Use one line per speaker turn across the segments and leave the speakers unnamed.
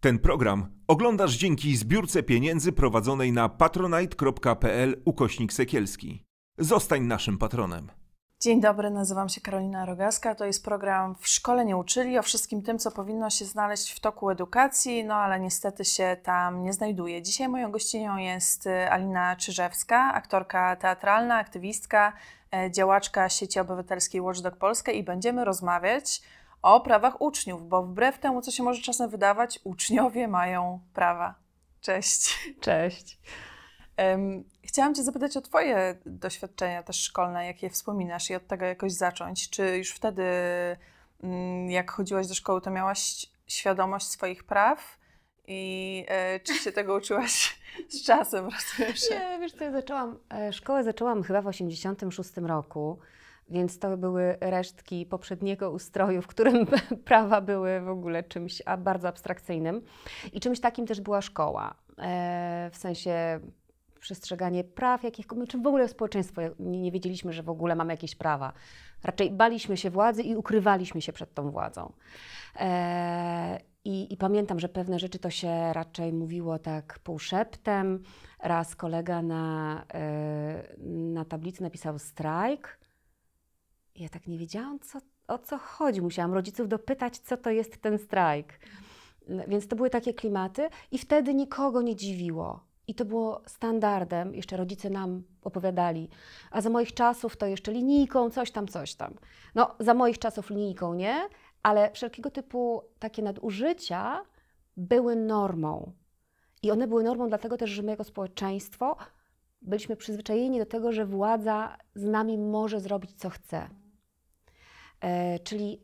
Ten program oglądasz dzięki zbiórce pieniędzy prowadzonej na patronite.pl ukośnik sekielski. Zostań naszym patronem. Dzień dobry, nazywam się Karolina Rogaska. To jest program W szkole nie uczyli o wszystkim tym, co powinno się znaleźć w toku edukacji, no ale niestety się tam nie znajduje. Dzisiaj moją gościnią jest y, Alina Czyżewska, aktorka teatralna, aktywistka, y, działaczka sieci obywatelskiej Watchdog Polska i będziemy rozmawiać o prawach uczniów, bo wbrew temu, co się może czasem wydawać, uczniowie mają prawa. Cześć. Cześć. Um, chciałam Cię zapytać o Twoje doświadczenia też szkolne, jakie wspominasz i od tego jakoś zacząć. Czy już wtedy, mm, jak chodziłaś do szkoły, to miałaś świadomość swoich praw? I e, czy się tego uczyłaś z czasem,
Nie, wiesz co, ja zaczęłam, e, szkołę zaczęłam chyba w 86 roku. Więc to były resztki poprzedniego ustroju, w którym prawa były w ogóle czymś a bardzo abstrakcyjnym. I czymś takim też była szkoła. E, w sensie przestrzeganie praw, jakich, czy w ogóle społeczeństwo nie, nie wiedzieliśmy, że w ogóle mamy jakieś prawa. Raczej baliśmy się władzy i ukrywaliśmy się przed tą władzą. E, i, I, pamiętam, że pewne rzeczy to się raczej mówiło tak półszeptem. Raz kolega na, e, na tablicy napisał strajk ja tak nie wiedziałam, co, o co chodzi. Musiałam rodziców dopytać, co to jest ten strajk. Więc to były takie klimaty i wtedy nikogo nie dziwiło. I to było standardem, jeszcze rodzice nam opowiadali. A za moich czasów to jeszcze linijką, coś tam, coś tam. No, za moich czasów linijką nie, ale wszelkiego typu takie nadużycia były normą. I one były normą dlatego też, że my jako społeczeństwo byliśmy przyzwyczajeni do tego, że władza z nami może zrobić co chce. E, czyli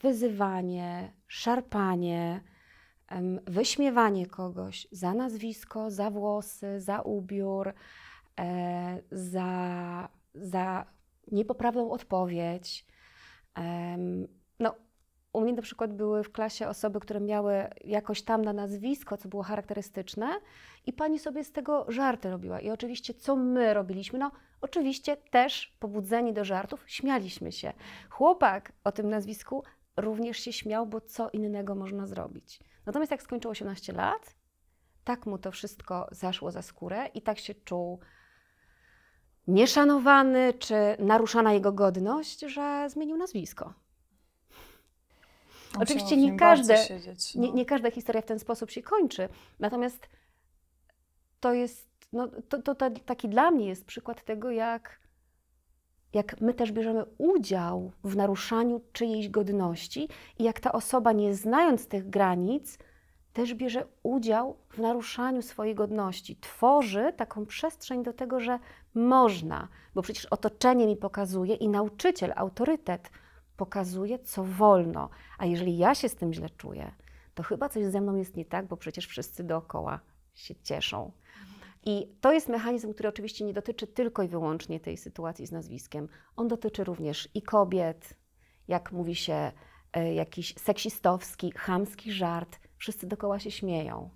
wyzywanie, szarpanie, wyśmiewanie kogoś za nazwisko, za włosy, za ubiór, e, za, za niepoprawną odpowiedź. No, u mnie na przykład były w klasie osoby, które miały jakoś tam na nazwisko, co było charakterystyczne, i pani sobie z tego żarty robiła. I oczywiście, co my robiliśmy? No, oczywiście też pobudzeni do żartów, śmialiśmy się. Chłopak o tym nazwisku również się śmiał, bo co innego można zrobić. Natomiast jak skończył 18 lat, tak mu to wszystko zaszło za skórę i tak się czuł nieszanowany czy naruszana jego godność, że zmienił nazwisko.
Oczywiście nie, każde, siedzieć, no. nie, nie
każda historia w ten sposób się kończy, natomiast to jest, no, to, to, to taki dla mnie jest przykład tego, jak, jak my też bierzemy udział w naruszaniu czyjejś godności i jak ta osoba, nie znając tych granic, też bierze udział w naruszaniu swojej godności. Tworzy taką przestrzeń do tego, że można, bo przecież otoczenie mi pokazuje i nauczyciel, autorytet pokazuje, co wolno. A jeżeli ja się z tym źle czuję, to chyba coś ze mną jest nie tak, bo przecież wszyscy dookoła się cieszą. I to jest mechanizm, który oczywiście nie dotyczy tylko i wyłącznie tej sytuacji z nazwiskiem. On dotyczy również i kobiet, jak mówi się, e, jakiś seksistowski, chamski żart. Wszyscy dookoła się śmieją.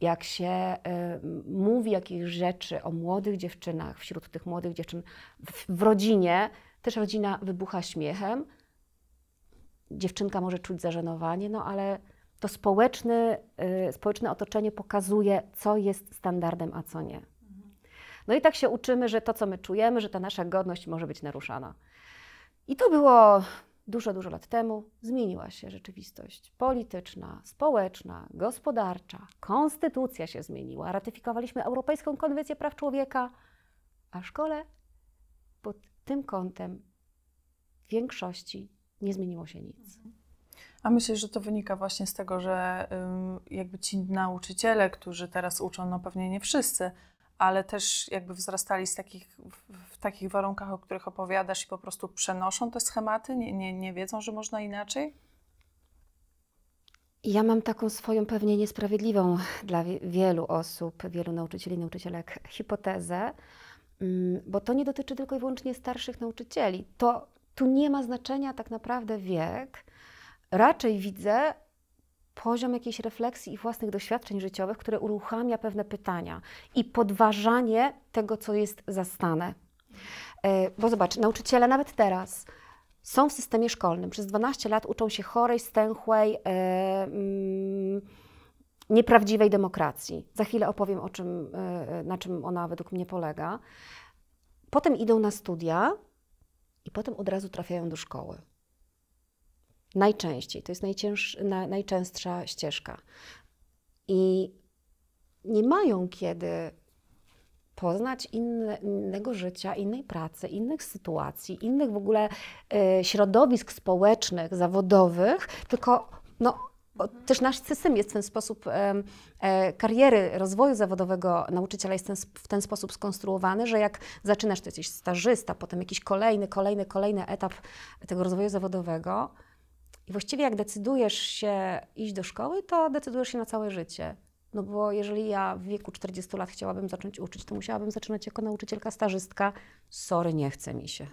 Jak się e, mówi jakichś rzeczy o młodych dziewczynach, wśród tych młodych dziewczyn w, w rodzinie, też rodzina wybucha śmiechem. Dziewczynka może czuć zażenowanie, no ale to społeczny, y, społeczne otoczenie pokazuje, co jest standardem, a co nie. No i tak się uczymy, że to, co my czujemy, że ta nasza godność może być naruszana. I to było dużo, dużo lat temu. Zmieniła się rzeczywistość polityczna, społeczna, gospodarcza. Konstytucja się zmieniła. Ratyfikowaliśmy Europejską Konwencję Praw Człowieka, a szkole pod tym kątem w większości nie zmieniło się nic. A myślę, że to wynika właśnie
z tego, że jakby ci nauczyciele, którzy teraz uczą, no pewnie nie wszyscy, ale też jakby wzrastali z takich, w takich warunkach, o których opowiadasz i po prostu przenoszą te schematy, nie, nie, nie wiedzą, że można inaczej?
Ja mam taką swoją pewnie niesprawiedliwą dla wielu osób, wielu nauczycieli, i nauczycielek hipotezę, mm, bo to nie dotyczy tylko i wyłącznie starszych nauczycieli. To tu nie ma znaczenia tak naprawdę wiek raczej widzę poziom jakiejś refleksji i własnych doświadczeń życiowych, które uruchamia pewne pytania i podważanie tego, co jest zastane. E, bo zobacz, nauczyciele nawet teraz są w systemie szkolnym. Przez 12 lat uczą się chorej, stęchłej, yy, nieprawdziwej demokracji. Za chwilę opowiem, o czym, yy, na czym ona według mnie polega. Potem idą na studia i potem od razu trafiają do szkoły. Najczęściej. To jest najczęstsza ścieżka. I nie mają kiedy poznać inne, innego życia, innej pracy, innych sytuacji, innych w ogóle y, środowisk społecznych, zawodowych, tylko no, też nasz system jest w ten sposób, e, kariery rozwoju zawodowego nauczyciela jest ten, w ten sposób skonstruowany, że jak zaczynasz, to jesteś stażysta, potem jakiś kolejny, kolejny, kolejny etap tego rozwoju zawodowego, i właściwie jak decydujesz się iść do szkoły, to decydujesz się na całe życie. No bo jeżeli ja w wieku 40 lat chciałabym zacząć uczyć, to musiałabym zaczynać jako nauczycielka stażystka. Sorry, nie chce mi się.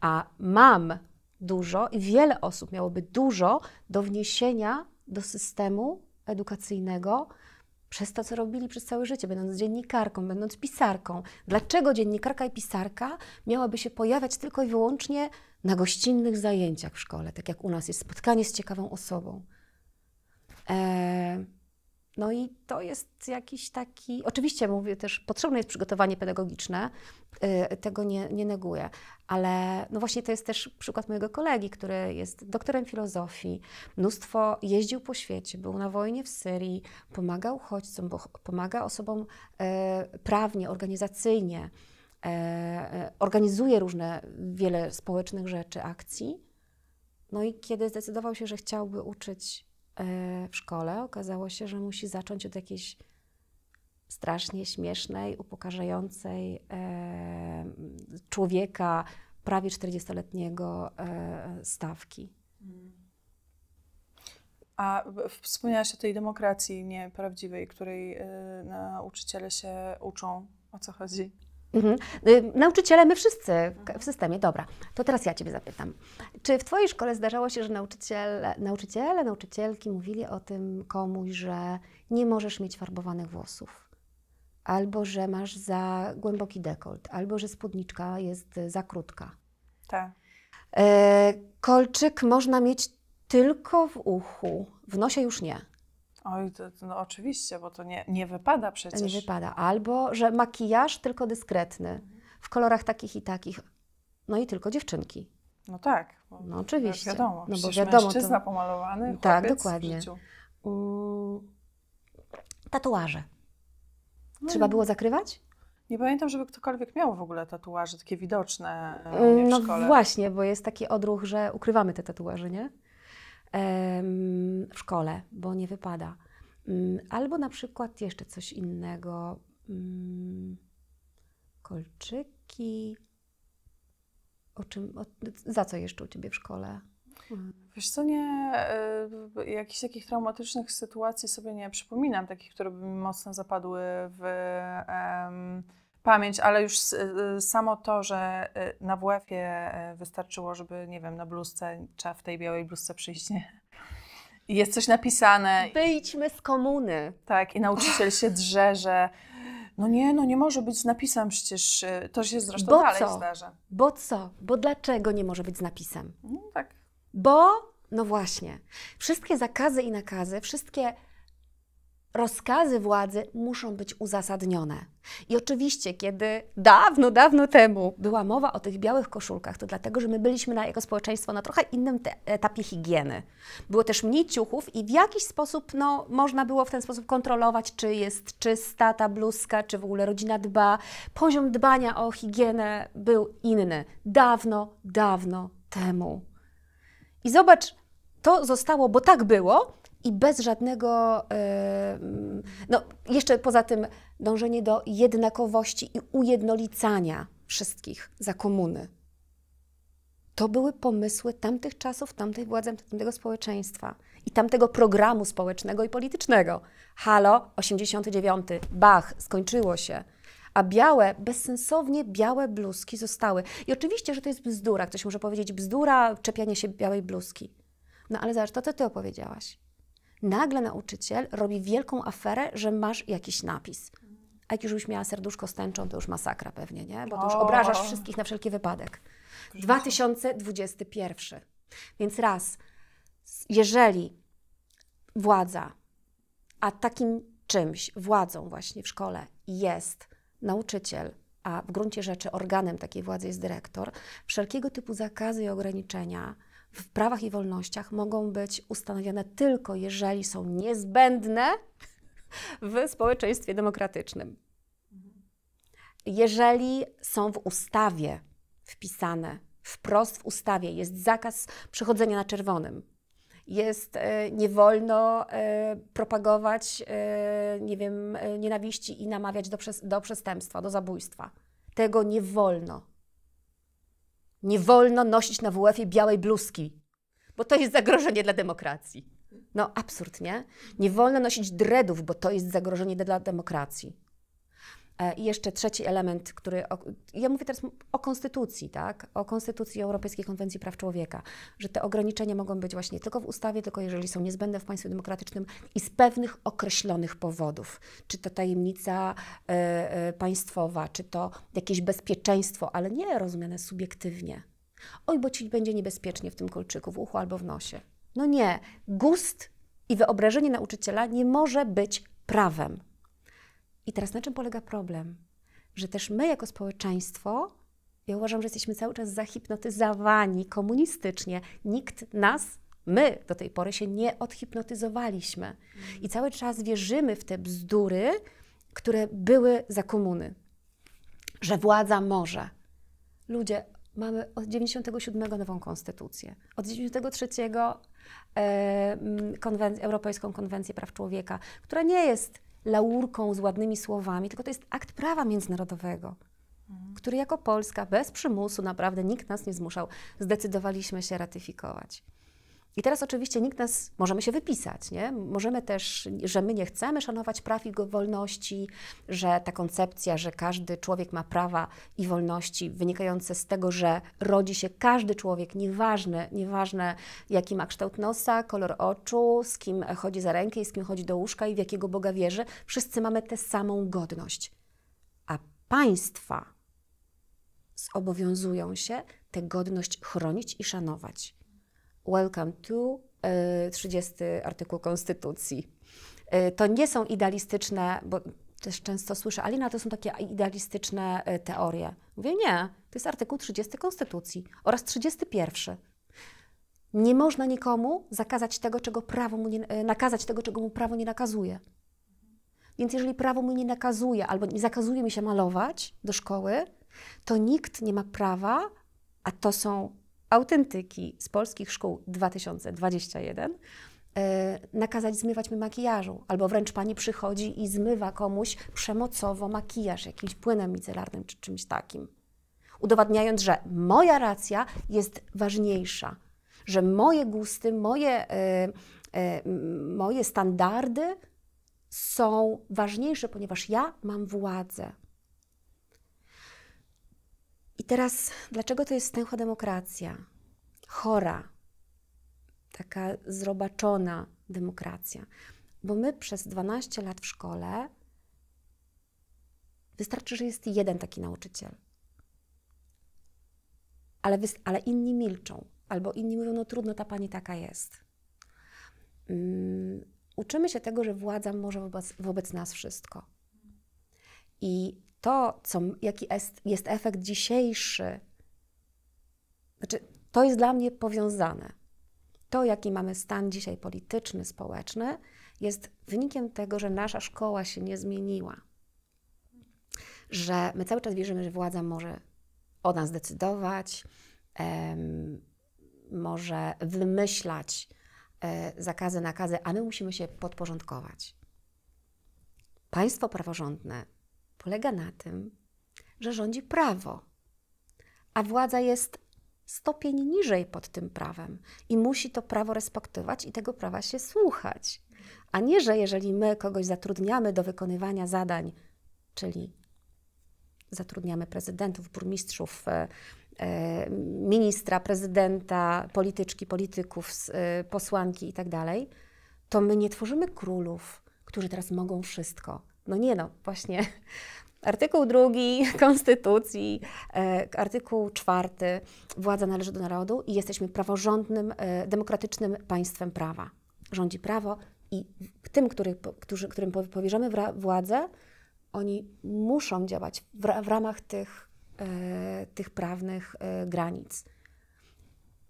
A mam dużo i wiele osób miałoby dużo do wniesienia do systemu edukacyjnego przez to, co robili przez całe życie, będąc dziennikarką, będąc pisarką. Dlaczego dziennikarka i pisarka miałaby się pojawiać tylko i wyłącznie na gościnnych zajęciach w szkole, tak jak u nas jest spotkanie z ciekawą osobą. E, no i to jest jakiś taki. Oczywiście mówię też, potrzebne jest przygotowanie pedagogiczne, e, tego nie, nie neguję, ale no właśnie to jest też przykład mojego kolegi, który jest doktorem filozofii, mnóstwo jeździł po świecie, był na wojnie w Syrii, pomaga uchodźcom, pomaga osobom e, prawnie, organizacyjnie E, organizuje różne, wiele społecznych rzeczy, akcji. No i kiedy zdecydował się, że chciałby uczyć e, w szkole, okazało się, że musi zacząć od jakiejś strasznie śmiesznej, upokarzającej e, człowieka, prawie 40-letniego stawki.
A wspomniałaś o tej demokracji nieprawdziwej, której nauczyciele się uczą.
O co chodzi? Mhm. Y, nauczyciele, my wszyscy w systemie, dobra. To teraz ja Ciebie zapytam. Czy w Twojej szkole zdarzało się, że nauczyciele, nauczyciele, nauczycielki mówili o tym komuś, że nie możesz mieć farbowanych włosów? Albo że masz za głęboki dekolt, albo że spódniczka jest za krótka. Tak. Y, kolczyk można mieć tylko w uchu, w nosie już nie.
Oj, to, to, no oczywiście, bo to nie, nie wypada przecież. Nie wypada.
Albo, że makijaż tylko dyskretny, w kolorach takich i takich. No i tylko dziewczynki. No tak. No oczywiście. Tak, wiadomo, no bo wiadomo. Mężczyzna to...
pomalowany, Tak, dokładnie.
Tatuaże. No Trzeba było zakrywać?
Nie pamiętam, żeby ktokolwiek miał w ogóle tatuaże takie widoczne. E, mm, no właśnie,
bo jest taki odruch, że ukrywamy te tatuaże, nie? w szkole, bo nie wypada. Mm, albo na przykład jeszcze coś innego. Mm, kolczyki. O czym, o, za co jeszcze u Ciebie w szkole? Wiesz co, nie, e, jakichś takich
traumatycznych sytuacji sobie nie przypominam, takich, które by mi mocno zapadły w... Em, pamięć, ale już y, samo to, że y, na WF-ie y, wystarczyło, żeby, nie wiem, na bluzce, trzeba w tej białej bluzce przyjść, nie? jest coś napisane. Wyjdźmy z komuny. Tak, i nauczyciel się drze, że no nie, no nie
może być z napisem, przecież to się zresztą Bo dalej co? zdarza. Bo co? Bo dlaczego nie może być z napisem? No tak. Bo, no właśnie, wszystkie zakazy i nakazy, wszystkie rozkazy władzy muszą być uzasadnione. I oczywiście, kiedy dawno, dawno temu była mowa o tych białych koszulkach, to dlatego, że my byliśmy na, jako społeczeństwo na trochę innym etapie higieny. Było też mniej ciuchów i w jakiś sposób no, można było w ten sposób kontrolować, czy jest czysta ta bluzka, czy w ogóle rodzina dba. Poziom dbania o higienę był inny. Dawno, dawno temu. I zobacz, to zostało, bo tak było, i bez żadnego, e, no jeszcze poza tym dążenie do jednakowości i ujednolicania wszystkich za komuny. To były pomysły tamtych czasów, tamtej władzy, tamtego społeczeństwa i tamtego programu społecznego i politycznego. Halo, 89, Bach, skończyło się. A białe, bezsensownie białe bluzki zostały. I oczywiście, że to jest bzdura. Ktoś może powiedzieć bzdura, czepianie się białej bluzki. No ale zaraz, to co ty opowiedziałaś? nagle nauczyciel robi wielką aferę, że masz jakiś napis. A jak już byś miała serduszko stęczą, to już masakra pewnie, nie? Bo to już obrażasz wszystkich na wszelki wypadek. 2021. Więc raz, jeżeli władza, a takim czymś, władzą właśnie w szkole jest nauczyciel, a w gruncie rzeczy organem takiej władzy jest dyrektor, wszelkiego typu zakazy i ograniczenia, w prawach i wolnościach mogą być ustanowione tylko jeżeli są niezbędne w społeczeństwie demokratycznym. Jeżeli są w ustawie wpisane, wprost w ustawie jest zakaz przechodzenia na czerwonym, jest, e, nie wolno e, propagować, e, nie wiem, nienawiści i namawiać do, do przestępstwa, do zabójstwa. Tego nie wolno nie wolno nosić na WF-ie białej bluzki, bo to jest zagrożenie dla demokracji. No absurd, nie? Nie wolno nosić dreadów, bo to jest zagrożenie dla demokracji. E, I jeszcze trzeci element, który. ja mówię teraz o konstytucji, tak? O konstytucji Europejskiej Konwencji Praw Człowieka, że te ograniczenia mogą być właśnie tylko w ustawie, tylko jeżeli są niezbędne w państwie demokratycznym i z pewnych określonych powodów. Czy to tajemnica y, y, państwowa, czy to jakieś bezpieczeństwo, ale nie rozumiane subiektywnie. Oj, bo ci będzie niebezpiecznie w tym kolczyku, w uchu albo w nosie. No nie. Gust i wyobrażenie nauczyciela nie może być prawem. I teraz na czym polega problem? Że też my jako społeczeństwo, ja uważam, że jesteśmy cały czas zahipnotyzowani komunistycznie. Nikt nas, my do tej pory się nie odhipnotyzowaliśmy. I cały czas wierzymy w te bzdury, które były za komuny. Że władza może. Ludzie, mamy od 97 nową konstytucję, od 93 Europejską Konwencję Praw Człowieka, która nie jest laurką z ładnymi słowami, tylko to jest akt prawa międzynarodowego, mhm. który jako Polska bez przymusu, naprawdę nikt nas nie zmuszał, zdecydowaliśmy się ratyfikować. I teraz oczywiście nikt nas, możemy się wypisać, nie? Możemy też, że my nie chcemy szanować praw i wolności, że ta koncepcja, że każdy człowiek ma prawa i wolności wynikające z tego, że rodzi się każdy człowiek, nieważne, nieważne jaki ma kształt nosa, kolor oczu, z kim chodzi za rękę i z kim chodzi do łóżka i w jakiego Boga wierzy, wszyscy mamy tę samą godność. A państwa zobowiązują się tę godność chronić i szanować. Welcome to 30 e, artykuł Konstytucji. E, to nie są idealistyczne, bo też często słyszę, Alina, to są takie idealistyczne e, teorie. Mówię, nie, to jest artykuł 30 Konstytucji oraz 31. Nie można nikomu zakazać tego, czego prawo mu nie, nakazać tego, czego mu prawo nie nakazuje. Więc jeżeli prawo mu nie nakazuje albo nie zakazuje mi się malować do szkoły, to nikt nie ma prawa, a to są autentyki z polskich szkół 2021 e, nakazać zmywać mi makijażu, albo wręcz pani przychodzi i zmywa komuś przemocowo makijaż jakimś płynem micelarnym czy czymś takim, udowadniając, że moja racja jest ważniejsza, że moje gusty, moje, e, e, moje standardy są ważniejsze, ponieważ ja mam władzę. I teraz, dlaczego to jest stęchła demokracja? Chora, taka zrobaczona demokracja. Bo my przez 12 lat w szkole wystarczy, że jest jeden taki nauczyciel. Ale, ale inni milczą, albo inni mówią: No trudno, ta pani taka jest. Um, uczymy się tego, że władza może wobec, wobec nas wszystko. I to, co, jaki jest, jest efekt dzisiejszy, znaczy, to jest dla mnie powiązane. To, jaki mamy stan dzisiaj polityczny, społeczny, jest wynikiem tego, że nasza szkoła się nie zmieniła. Że my cały czas wierzymy, że władza może o nas decydować, może wymyślać e, zakazy, nakazy, a my musimy się podporządkować. Państwo praworządne polega na tym, że rządzi prawo, a władza jest stopień niżej pod tym prawem i musi to prawo respektować i tego prawa się słuchać. A nie, że jeżeli my kogoś zatrudniamy do wykonywania zadań, czyli zatrudniamy prezydentów, burmistrzów, e, e, ministra, prezydenta, polityczki, polityków, e, posłanki itd., tak to my nie tworzymy królów, którzy teraz mogą wszystko no nie no, właśnie Artykuł drugi Konstytucji, e, artykuł czwarty, władza należy do narodu i jesteśmy praworządnym, e, demokratycznym państwem prawa. Rządzi prawo i tym, który, którzy, którym powierzamy władzę, oni muszą działać w, w ramach tych, e, tych prawnych granic.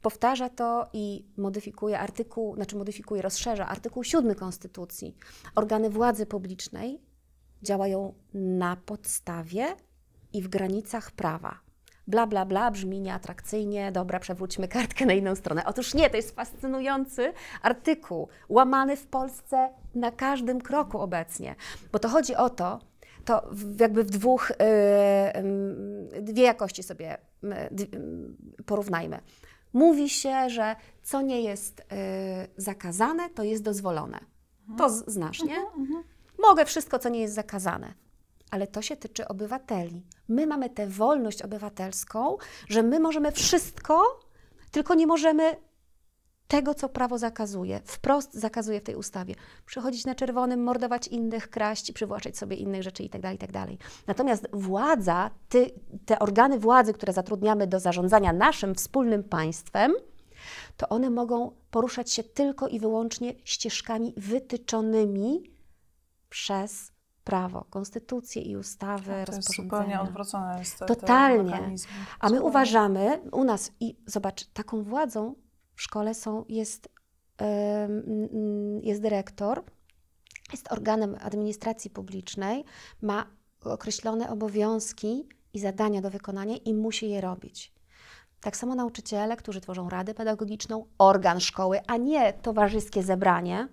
Powtarza to i modyfikuje artykuł, znaczy modyfikuje, rozszerza artykuł 7 Konstytucji. Organy władzy publicznej działają na podstawie i w granicach prawa. Bla, bla, bla, brzmi nieatrakcyjnie, dobra, przewróćmy kartkę na inną stronę. Otóż nie, to jest fascynujący artykuł, łamany w Polsce na każdym kroku obecnie. Bo to chodzi o to, to jakby w dwóch, y, mm, dwie jakości sobie mm, mm, porównajmy. Mówi się, że co nie jest y, zakazane, to jest dozwolone. To znasz, nie? Mhm, mhm, mhm mogę wszystko, co nie jest zakazane. Ale to się tyczy obywateli. My mamy tę wolność obywatelską, że my możemy wszystko, tylko nie możemy tego, co prawo zakazuje, wprost zakazuje w tej ustawie. Przychodzić na czerwonym, mordować innych, kraść, przywłaszczać sobie innych rzeczy itd., tak itd. Tak Natomiast władza, ty, te organy władzy, które zatrudniamy do zarządzania naszym wspólnym państwem, to one mogą poruszać się tylko i wyłącznie ścieżkami wytyczonymi przez prawo, konstytucje i ustawy, tak, to jest Zupełnie
odwrócone jest to, Totalnie.
A my uważamy, u nas i zobacz, taką władzą w szkole są, jest, jest dyrektor, jest organem administracji publicznej, ma określone obowiązki i zadania do wykonania i musi je robić. Tak samo nauczyciele, którzy tworzą radę pedagogiczną, organ szkoły, a nie towarzyskie zebranie,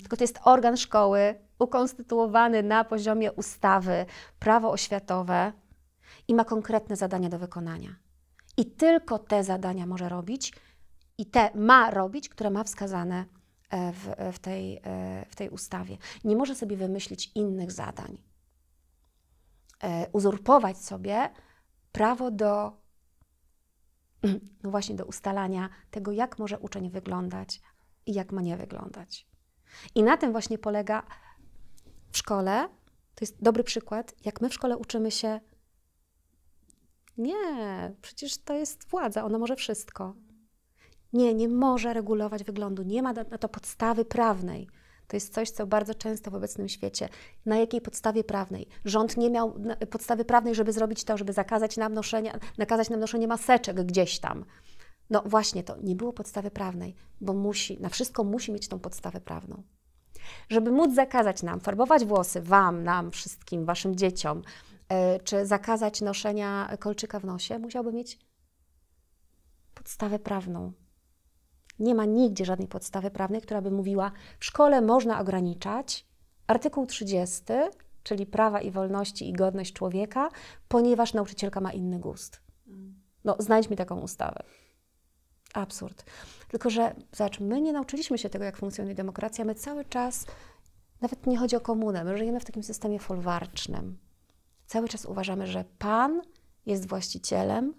tylko to jest organ szkoły ukonstytuowany na poziomie ustawy, prawo oświatowe i ma konkretne zadania do wykonania. I tylko te zadania może robić i te ma robić, które ma wskazane e, w, w, tej, e, w tej ustawie. Nie może sobie wymyślić innych zadań. E, uzurpować sobie prawo do, no właśnie, do ustalania tego, jak może uczeń wyglądać i jak ma nie wyglądać. I na tym właśnie polega w szkole, to jest dobry przykład, jak my w szkole uczymy się, nie, przecież to jest władza, ona może wszystko. Nie, nie może regulować wyglądu, nie ma na to podstawy prawnej. To jest coś, co bardzo często w obecnym świecie. Na jakiej podstawie prawnej? Rząd nie miał podstawy prawnej, żeby zrobić to, żeby zakazać nam noszenia, nakazać nam noszenie maseczek gdzieś tam. No właśnie to, nie było podstawy prawnej, bo musi, na wszystko musi mieć tą podstawę prawną. Żeby móc zakazać nam farbować włosy, wam, nam, wszystkim, waszym dzieciom, e, czy zakazać noszenia kolczyka w nosie, musiałby mieć podstawę prawną. Nie ma nigdzie żadnej podstawy prawnej, która by mówiła, w szkole można ograniczać artykuł 30, czyli prawa i wolności i godność człowieka, ponieważ nauczycielka ma inny gust. Mm. No, znajdź mi taką ustawę absurd. Tylko, że zobacz, my nie nauczyliśmy się tego, jak funkcjonuje demokracja. My cały czas, nawet nie chodzi o komunę, my żyjemy w takim systemie folwarcznym. Cały czas uważamy, że Pan jest właścicielem,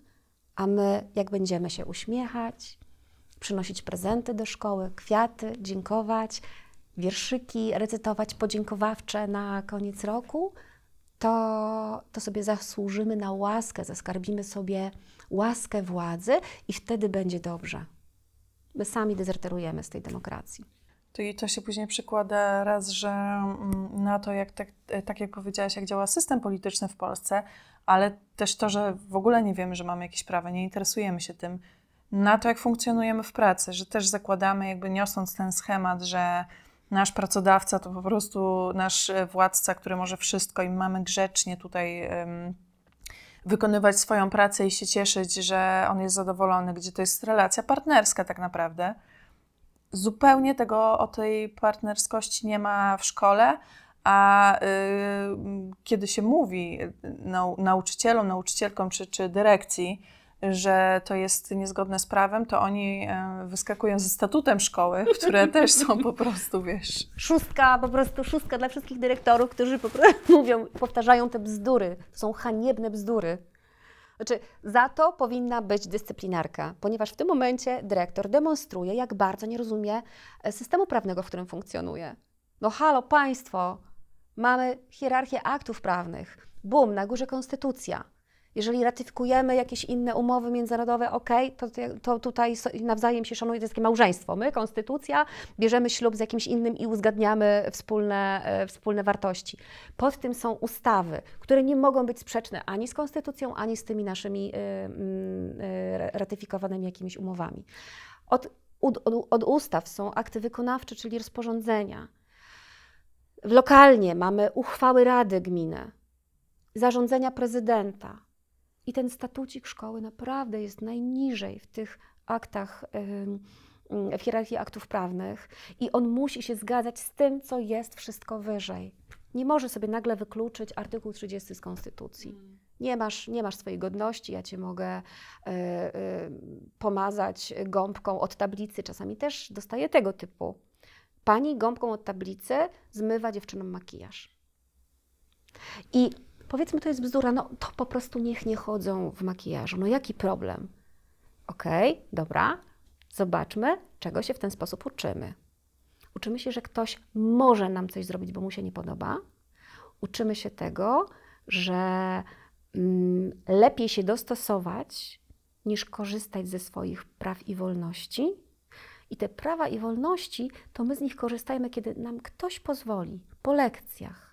a my, jak będziemy się uśmiechać, przynosić prezenty do szkoły, kwiaty, dziękować, wierszyki recytować podziękowawcze na koniec roku, to, to sobie zasłużymy na łaskę, zaskarbimy sobie łaskę władzy i wtedy będzie dobrze. My sami dezerterujemy z tej demokracji.
To i to się później przekłada raz, że mm, na to, jak tak, e, tak jak powiedziałaś, jak działa system polityczny w Polsce, ale też to, że w ogóle nie wiemy, że mamy jakieś prawa, nie interesujemy się tym, na to, jak funkcjonujemy w pracy, że też zakładamy, jakby niosąc ten schemat, że nasz pracodawca to po prostu nasz e, władca, który może wszystko i mamy grzecznie tutaj wykonywać swoją pracę i się cieszyć, że on jest zadowolony, gdzie to jest relacja partnerska tak naprawdę. Zupełnie tego o tej partnerskości nie ma w szkole, a y, kiedy się mówi nau nauczycielom, nauczycielkom czy, czy dyrekcji, że to jest niezgodne z prawem, to oni e, wyskakują ze statutem szkoły, które też są po prostu, wiesz.
Szóstka, po prostu szóstka dla wszystkich dyrektorów, którzy po prostu mówią, powtarzają te bzdury. To są haniebne bzdury. Znaczy, za to powinna być dyscyplinarka, ponieważ w tym momencie dyrektor demonstruje, jak bardzo nie rozumie e, systemu prawnego, w którym funkcjonuje. No halo, państwo, mamy hierarchię aktów prawnych. Bum, na górze konstytucja jeżeli ratyfikujemy jakieś inne umowy międzynarodowe, ok, to, to tutaj nawzajem się szanuje, to jest takie małżeństwo. My, konstytucja, bierzemy ślub z jakimś innym i uzgadniamy wspólne, e, wspólne wartości. Pod tym są ustawy, które nie mogą być sprzeczne ani z konstytucją, ani z tymi naszymi y, mm, y, ratyfikowanymi jakimiś umowami. Od, od, od ustaw są akty wykonawcze, czyli rozporządzenia. Lokalnie mamy uchwały Rady Gminy, zarządzenia prezydenta, i ten statucik szkoły naprawdę jest najniżej w tych aktach, w hierarchii aktów prawnych i on musi się zgadzać z tym, co jest wszystko wyżej. Nie może sobie nagle wykluczyć artykuł 30 z Konstytucji. Mm. nie masz, nie masz swojej godności, ja cię mogę y, y, pomazać gąbką od tablicy. Czasami też dostaję tego typu. Pani gąbką od tablicy zmywa dziewczynom makijaż. I powiedzmy to jest bzdura, no to po prostu niech nie chodzą w makijażu. No jaki problem? Okej, okay, dobra, zobaczmy, czego się w ten sposób uczymy. Uczymy się, że ktoś może nam coś zrobić, bo mu się nie podoba. Uczymy się tego, że mm, lepiej się dostosować, niż korzystać ze swoich praw i wolności. I te prawa i wolności, to my z nich korzystajmy, kiedy nam ktoś pozwoli, po lekcjach,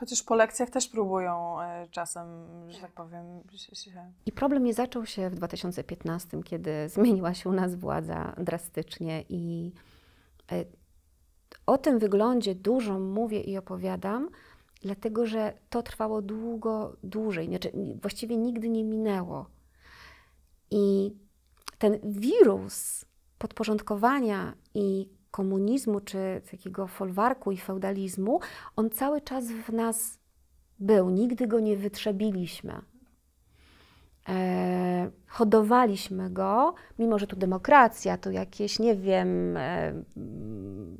Chociaż po lekcjach też
próbują e, czasem, że tak powiem.
I problem nie zaczął się w 2015, kiedy zmieniła się u nas władza drastycznie i e, o tym wyglądzie dużo mówię i opowiadam, dlatego że to trwało długo dłużej, znaczy, właściwie nigdy nie minęło. I ten wirus podporządkowania i komunizmu czy takiego folwarku i feudalizmu, on cały czas w nas był. Nigdy go nie wytrzebiliśmy. E, hodowaliśmy go, mimo że tu demokracja, tu jakieś, nie wiem, e, mm,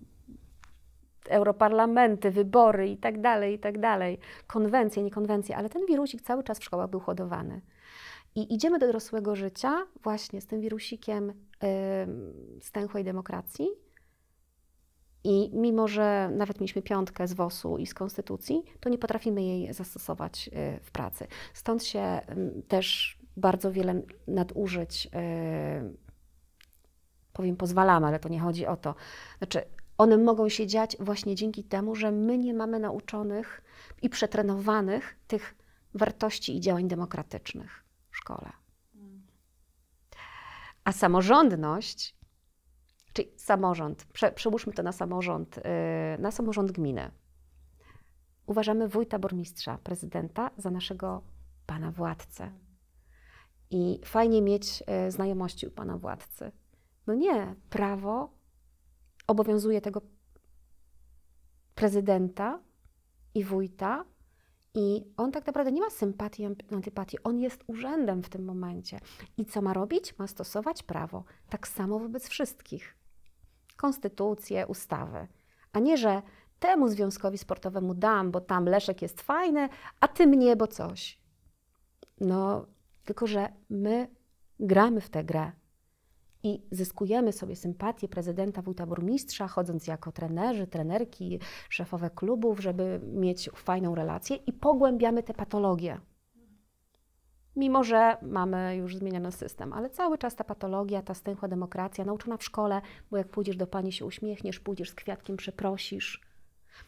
europarlamenty, wybory i tak dalej, i tak dalej, konwencje, nie konwencje, ale ten wirusik cały czas w szkołach był hodowany. I idziemy do dorosłego życia właśnie z tym wirusikiem yy, stęchłej demokracji, i mimo, że nawet mieliśmy piątkę z WOS-u i z konstytucji, to nie potrafimy jej zastosować y, w pracy. Stąd się mm, też bardzo wiele nadużyć, y, powiem, pozwalamy, ale to nie chodzi o to. Znaczy, one mogą się dziać właśnie dzięki temu, że my nie mamy nauczonych i przetrenowanych tych wartości i działań demokratycznych w szkole. Mm. A samorządność Czyli samorząd, prze, przełóżmy to na samorząd, y, na samorząd gminy. Uważamy wójta, burmistrza, prezydenta za naszego pana władcę. I fajnie mieć y, znajomości u pana władcy. No nie, prawo obowiązuje tego prezydenta i wójta, i on tak naprawdę nie ma sympatii, antypatii, on jest urzędem w tym momencie. I co ma robić? Ma stosować prawo, tak samo wobec wszystkich konstytucje, ustawy, a nie, że temu związkowi sportowemu dam, bo tam Leszek jest fajny, a ty mnie, bo coś. No, tylko że my gramy w tę grę i zyskujemy sobie sympatię prezydenta, wójta, burmistrza, chodząc jako trenerzy, trenerki, szefowe klubów, żeby mieć fajną relację i pogłębiamy te patologie mimo że mamy już zmieniony system. Ale cały czas ta patologia, ta stęchła demokracja, nauczona w szkole, bo jak pójdziesz do pani, się uśmiechniesz, pójdziesz z kwiatkiem, przeprosisz.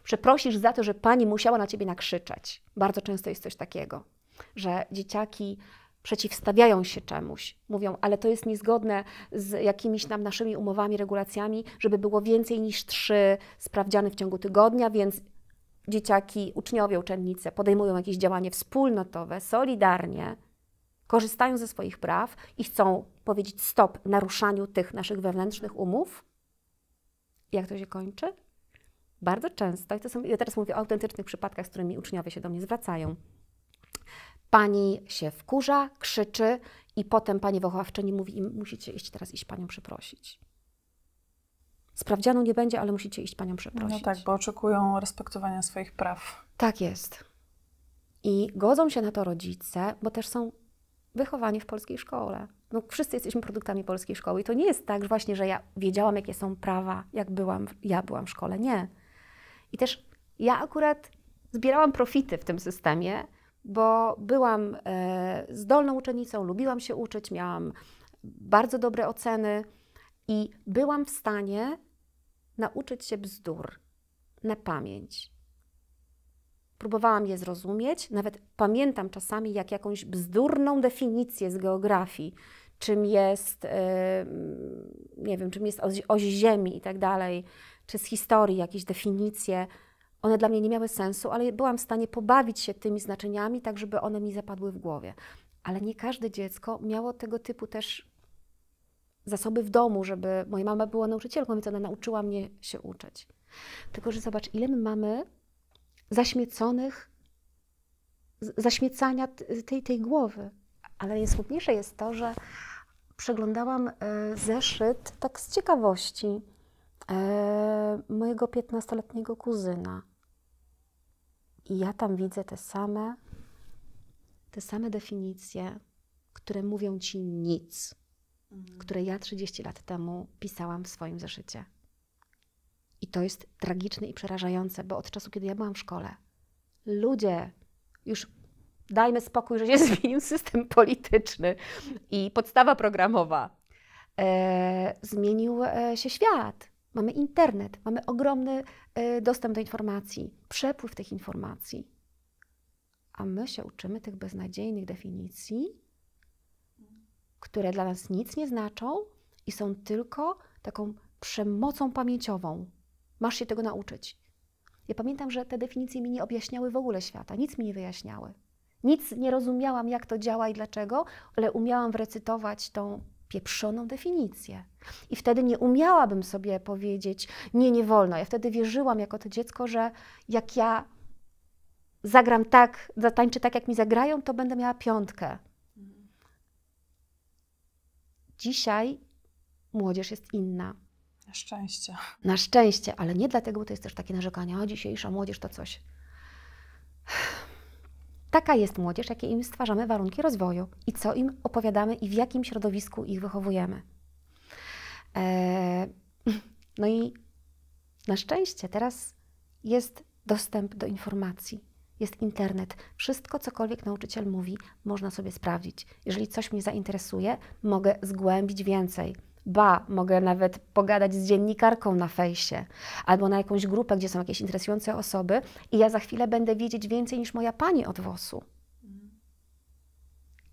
Przeprosisz za to, że pani musiała na ciebie nakrzyczeć. Bardzo często jest coś takiego, że dzieciaki przeciwstawiają się czemuś. Mówią, ale to jest niezgodne z jakimiś tam naszymi umowami, regulacjami, żeby było więcej niż trzy sprawdziany w ciągu tygodnia, więc dzieciaki, uczniowie, uczennice podejmują jakieś działanie wspólnotowe, solidarnie, korzystają ze swoich praw i chcą powiedzieć stop naruszaniu tych naszych wewnętrznych umów, jak to się kończy? Bardzo często, i to są, ja teraz mówię o autentycznych przypadkach, z którymi uczniowie się do mnie zwracają. Pani się wkurza, krzyczy i potem pani wychowawczyni mówi musicie iść teraz iść panią przeprosić. Sprawdzianu nie będzie, ale musicie iść panią no przeprosić. No tak, bo oczekują respektowania swoich praw. Tak jest. I godzą się na to rodzice, bo też są wychowanie w polskiej szkole. No, wszyscy jesteśmy produktami polskiej szkoły i to nie jest tak że właśnie, że ja wiedziałam, jakie są prawa, jak byłam, ja byłam w szkole. Nie. I też ja akurat zbierałam profity w tym systemie, bo byłam e, zdolną uczennicą, lubiłam się uczyć, miałam bardzo dobre oceny i byłam w stanie nauczyć się bzdur na pamięć próbowałam je zrozumieć. Nawet pamiętam czasami, jak jakąś bzdurną definicję z geografii, czym jest, y, mm, nie wiem, czym jest oś, oś Ziemi i tak dalej, czy z historii jakieś definicje. One dla mnie nie miały sensu, ale byłam w stanie pobawić się tymi znaczeniami, tak żeby one mi zapadły w głowie. Ale nie każde dziecko miało tego typu też zasoby w domu, żeby moja mama była nauczycielką, więc ona nauczyła mnie się uczyć. Tylko, że zobacz, ile my mamy zaśmieconych, zaśmiecania tej, tej głowy. Ale najsmutniejsze jest to, że przeglądałam e, zeszyt tak z ciekawości e, mojego 15-letniego kuzyna. I ja tam widzę te same, te same definicje, które mówią ci nic, mhm. które ja 30 lat temu pisałam w swoim zeszycie. I to jest tragiczne i przerażające, bo od czasu, kiedy ja byłam w szkole, ludzie już dajmy spokój, że się zmienił system polityczny i podstawa programowa. E, zmienił e, się świat. Mamy internet, mamy ogromny e, dostęp do informacji, przepływ tych informacji. A my się uczymy tych beznadziejnych definicji, które dla nas nic nie znaczą i są tylko taką przemocą pamięciową. Masz się tego nauczyć. Ja pamiętam, że te definicje mi nie objaśniały w ogóle świata, nic mi nie wyjaśniały. Nic nie rozumiałam, jak to działa i dlaczego, ale umiałam wrecytować tą pieprzoną definicję. I wtedy nie umiałabym sobie powiedzieć, nie, nie wolno. Ja wtedy wierzyłam jako to dziecko, że jak ja zagram tak, zatańczę tak, jak mi zagrają, to będę miała piątkę. Mhm. Dzisiaj młodzież jest inna.
Na szczęście.
Na szczęście, ale nie dlatego, bo to jest też takie narzekanie, a dzisiejsza młodzież to coś. Taka jest młodzież, jakie im stwarzamy warunki rozwoju i co im opowiadamy i w jakim środowisku ich wychowujemy. Eee, no i na szczęście teraz jest dostęp do informacji, jest internet. Wszystko, cokolwiek nauczyciel mówi, można sobie sprawdzić. Jeżeli coś mnie zainteresuje, mogę zgłębić więcej. Ba, mogę nawet pogadać z dziennikarką na fejsie albo na jakąś grupę, gdzie są jakieś interesujące osoby, i ja za chwilę będę wiedzieć więcej niż moja pani od włosu.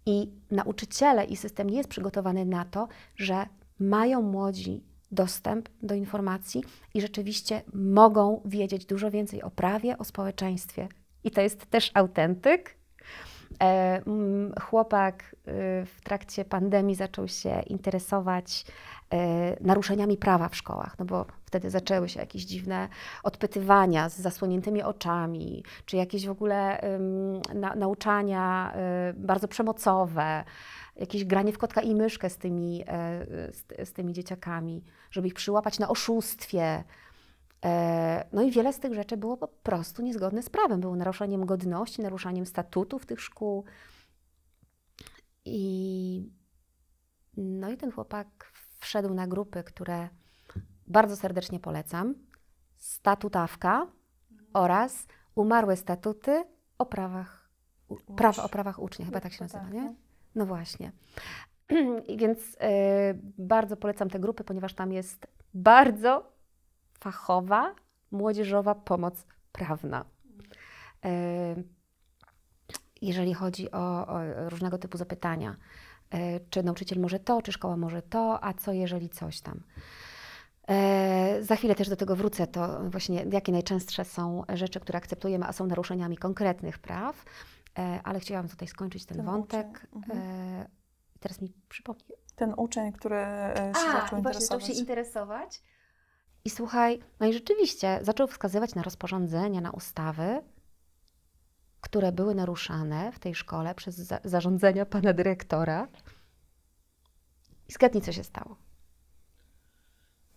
I nauczyciele i system nie jest przygotowany na to, że mają młodzi dostęp do informacji i rzeczywiście mogą wiedzieć dużo więcej o prawie, o społeczeństwie. I to jest też autentyk, E, chłopak y, w trakcie pandemii zaczął się interesować e, naruszeniami prawa w szkołach, no bo wtedy zaczęły się jakieś dziwne odpytywania z zasłoniętymi oczami, czy jakieś w ogóle nauczania y, bardzo przemocowe, jakieś granie w kotka i myszkę z tymi, e, z tymi dzieciakami, żeby ich przyłapać na oszustwie. E, no i wiele z tych rzeczy było po prostu niezgodne z prawem. Było naruszaniem godności, naruszaniem statutów tych szkół. I, no i ten chłopak wszedł na grupy, które bardzo serdecznie polecam. Statutawka oraz Umarłe statuty o prawach, prawa o prawach ucznia, chyba tak się nazywa, nie? Tak, tak. No właśnie. Więc y, bardzo polecam te grupy, ponieważ tam jest bardzo fachowa, młodzieżowa pomoc prawna. E, jeżeli chodzi o, o różnego typu zapytania, e, czy nauczyciel może to, czy szkoła może to, a co jeżeli coś tam. E, za chwilę też do tego wrócę, to właśnie jakie najczęstsze są rzeczy, które akceptujemy, a są naruszeniami konkretnych praw, ale chciałam tutaj skończyć ten, ten wątek. Mhm. teraz mi przypomnij. Ten uczeń, który się a, zaczął właśnie interesować. zaczął się interesować i słuchaj, no i rzeczywiście zaczął wskazywać na rozporządzenia, na ustawy, które były naruszane w tej szkole przez za zarządzenia pana dyrektora. I zgadnij, co się stało.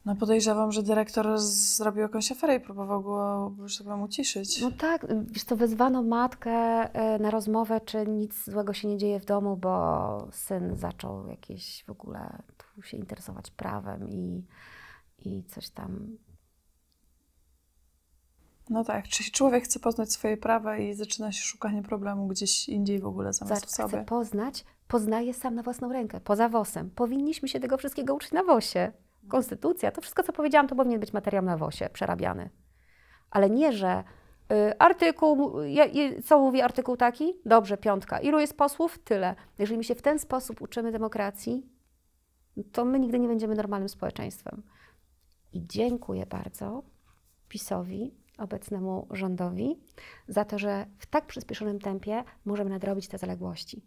No podejrzewam, że dyrektor zrobił jakąś aferę i próbował go, że tak powiem, uciszyć. No tak, wiesz to wezwano matkę e, na rozmowę, czy nic złego się nie dzieje w domu, bo syn zaczął jakieś w ogóle tu się interesować prawem i i coś tam.
No tak, czyli człowiek chce poznać swoje prawa i zaczyna się szukanie problemu
gdzieś indziej w ogóle zamiast Zaraz, sobie. Chce poznać, poznaje sam na własną rękę, poza WOSem. Powinniśmy się tego wszystkiego uczyć na WOSie. Konstytucja, to wszystko, co powiedziałam, to powinien być materiał na WOSie, przerabiany. Ale nie, że y, artykuł, co mówi artykuł taki? Dobrze, piątka. Ilu jest posłów? Tyle. Jeżeli my się w ten sposób uczymy demokracji, to my nigdy nie będziemy normalnym społeczeństwem. I dziękuję bardzo PiSowi, obecnemu rządowi, za to, że w tak przyspieszonym tempie możemy nadrobić te zaległości.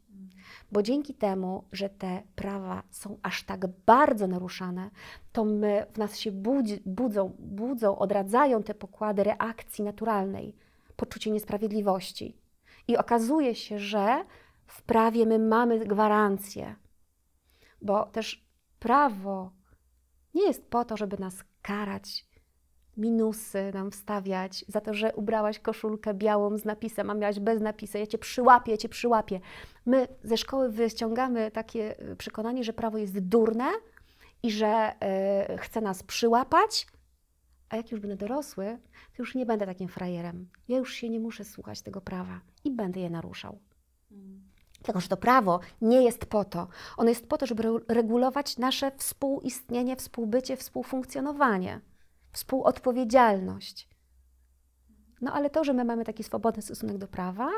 Bo dzięki temu, że te prawa są aż tak bardzo naruszane, to my, w nas się budzi, budzą, budzą, odradzają te pokłady reakcji naturalnej, poczucie niesprawiedliwości. I okazuje się, że w prawie my mamy gwarancję, bo też prawo nie jest po to, żeby nas karać, minusy nam wstawiać za to, że ubrałaś koszulkę białą z napisem, a miałaś bez napisu, ja cię przyłapię, cię przyłapię. My ze szkoły wyciągamy takie y, przekonanie, że prawo jest durne i że y, chce nas przyłapać, a jak już będę dorosły, to już nie będę takim frajerem. Ja już się nie muszę słuchać tego prawa i będę je naruszał. Mm. Tylko, że to prawo nie jest po to. Ono jest po to, żeby regulować nasze współistnienie, współbycie, współfunkcjonowanie, współodpowiedzialność. No ale to, że my mamy taki swobodny stosunek do prawa,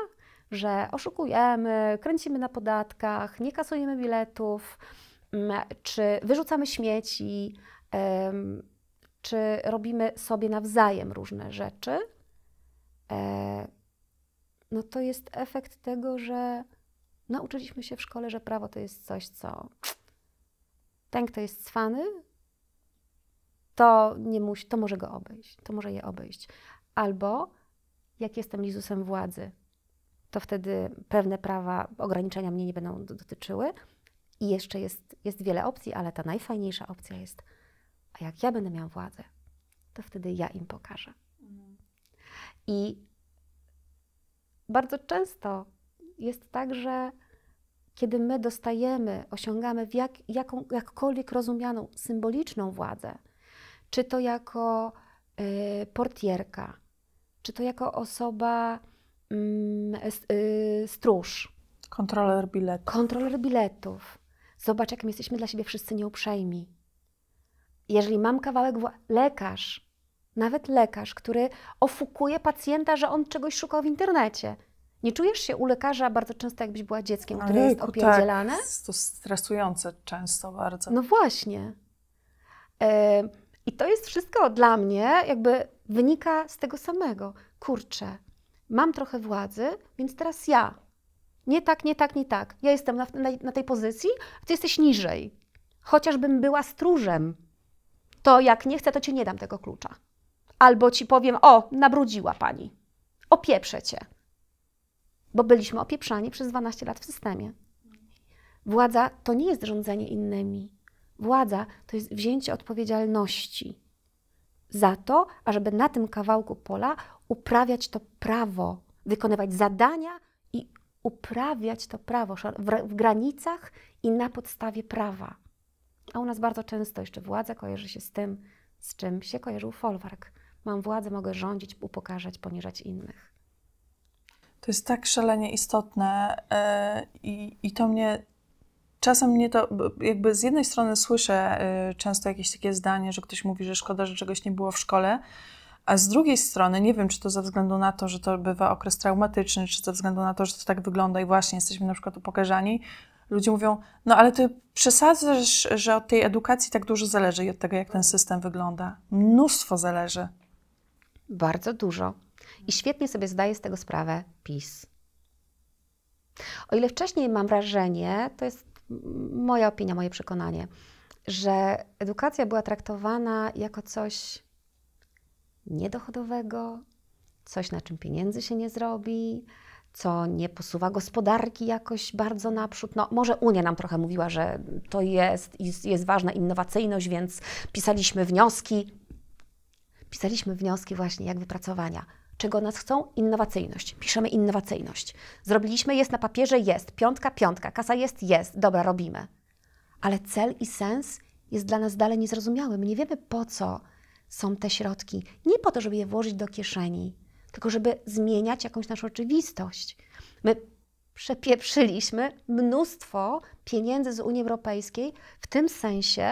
że oszukujemy, kręcimy na podatkach, nie kasujemy biletów, mm, czy wyrzucamy śmieci, czy robimy sobie nawzajem różne rzeczy, e, no to jest efekt tego, że nauczyliśmy się w szkole, że prawo to jest coś, co ten, kto jest cwany, to, nie musi, to może go obejść, to może je obejść. Albo jak jestem Lizusem władzy, to wtedy pewne prawa, ograniczenia mnie nie będą dotyczyły. I jeszcze jest, jest wiele opcji, ale ta najfajniejsza opcja jest, a jak ja będę miał władzę, to wtedy ja im pokażę. Mhm. I bardzo często jest tak, że kiedy my dostajemy, osiągamy w jak, jaką, jakkolwiek rozumianą symboliczną władzę, czy to jako y, portierka, czy to jako osoba y, y, stróż. Kontroler biletów. Kontroler biletów. Zobacz, jak my jesteśmy dla siebie wszyscy nieuprzejmi. Jeżeli mam kawałek, lekarz, nawet lekarz, który ofukuje pacjenta, że on czegoś szukał w internecie. Nie czujesz się u lekarza bardzo często, jakbyś była dzieckiem, które jest tak. opierdzielane? Tak,
to stresujące często bardzo. No
właśnie. E, I to jest wszystko dla mnie, jakby wynika z tego samego. Kurczę, mam trochę władzy, więc teraz ja. Nie tak, nie tak, nie tak. Ja jestem na, na, na tej pozycji, a ty jesteś niżej. Chociażbym była stróżem, to jak nie chcę, to ci nie dam tego klucza. Albo ci powiem, o, nabrudziła pani, opieprzę cię bo byliśmy opieprzani przez 12 lat w systemie. Władza to nie jest rządzenie innymi. Władza to jest wzięcie odpowiedzialności za to, ażeby na tym kawałku pola uprawiać to prawo, wykonywać zadania i uprawiać to prawo w granicach i na podstawie prawa. A u nas bardzo często jeszcze władza kojarzy się z tym, z czym się kojarzył folwark. Mam władzę, mogę rządzić, upokarzać, poniżać innych. To jest tak szalenie
istotne e, i, i to mnie czasem mnie to, jakby z jednej strony słyszę e, często jakieś takie zdanie, że ktoś mówi, że szkoda, że czegoś nie było w szkole, a z drugiej strony nie wiem, czy to ze względu na to, że to bywa okres traumatyczny, czy ze względu na to, że to tak wygląda i właśnie jesteśmy na przykład upokarzani, ludzie mówią, no ale ty przesadzasz, że od tej edukacji tak dużo zależy i od tego, jak ten system wygląda. Mnóstwo zależy.
Bardzo dużo. I świetnie sobie zdaje z tego sprawę PiS. O ile wcześniej mam wrażenie, to jest moja opinia, moje przekonanie, że edukacja była traktowana jako coś niedochodowego, coś na czym pieniędzy się nie zrobi, co nie posuwa gospodarki jakoś bardzo naprzód. No, może Unia nam trochę mówiła, że to jest, jest, jest ważna innowacyjność, więc pisaliśmy wnioski. Pisaliśmy wnioski właśnie jak wypracowania czego nas chcą? Innowacyjność. Piszemy innowacyjność. Zrobiliśmy, jest na papierze, jest. Piątka, piątka. Kasa jest, jest. Dobra, robimy. Ale cel i sens jest dla nas dalej niezrozumiały. My nie wiemy, po co są te środki. Nie po to, żeby je włożyć do kieszeni, tylko żeby zmieniać jakąś naszą rzeczywistość. My przepieprzyliśmy mnóstwo pieniędzy z Unii Europejskiej w tym sensie,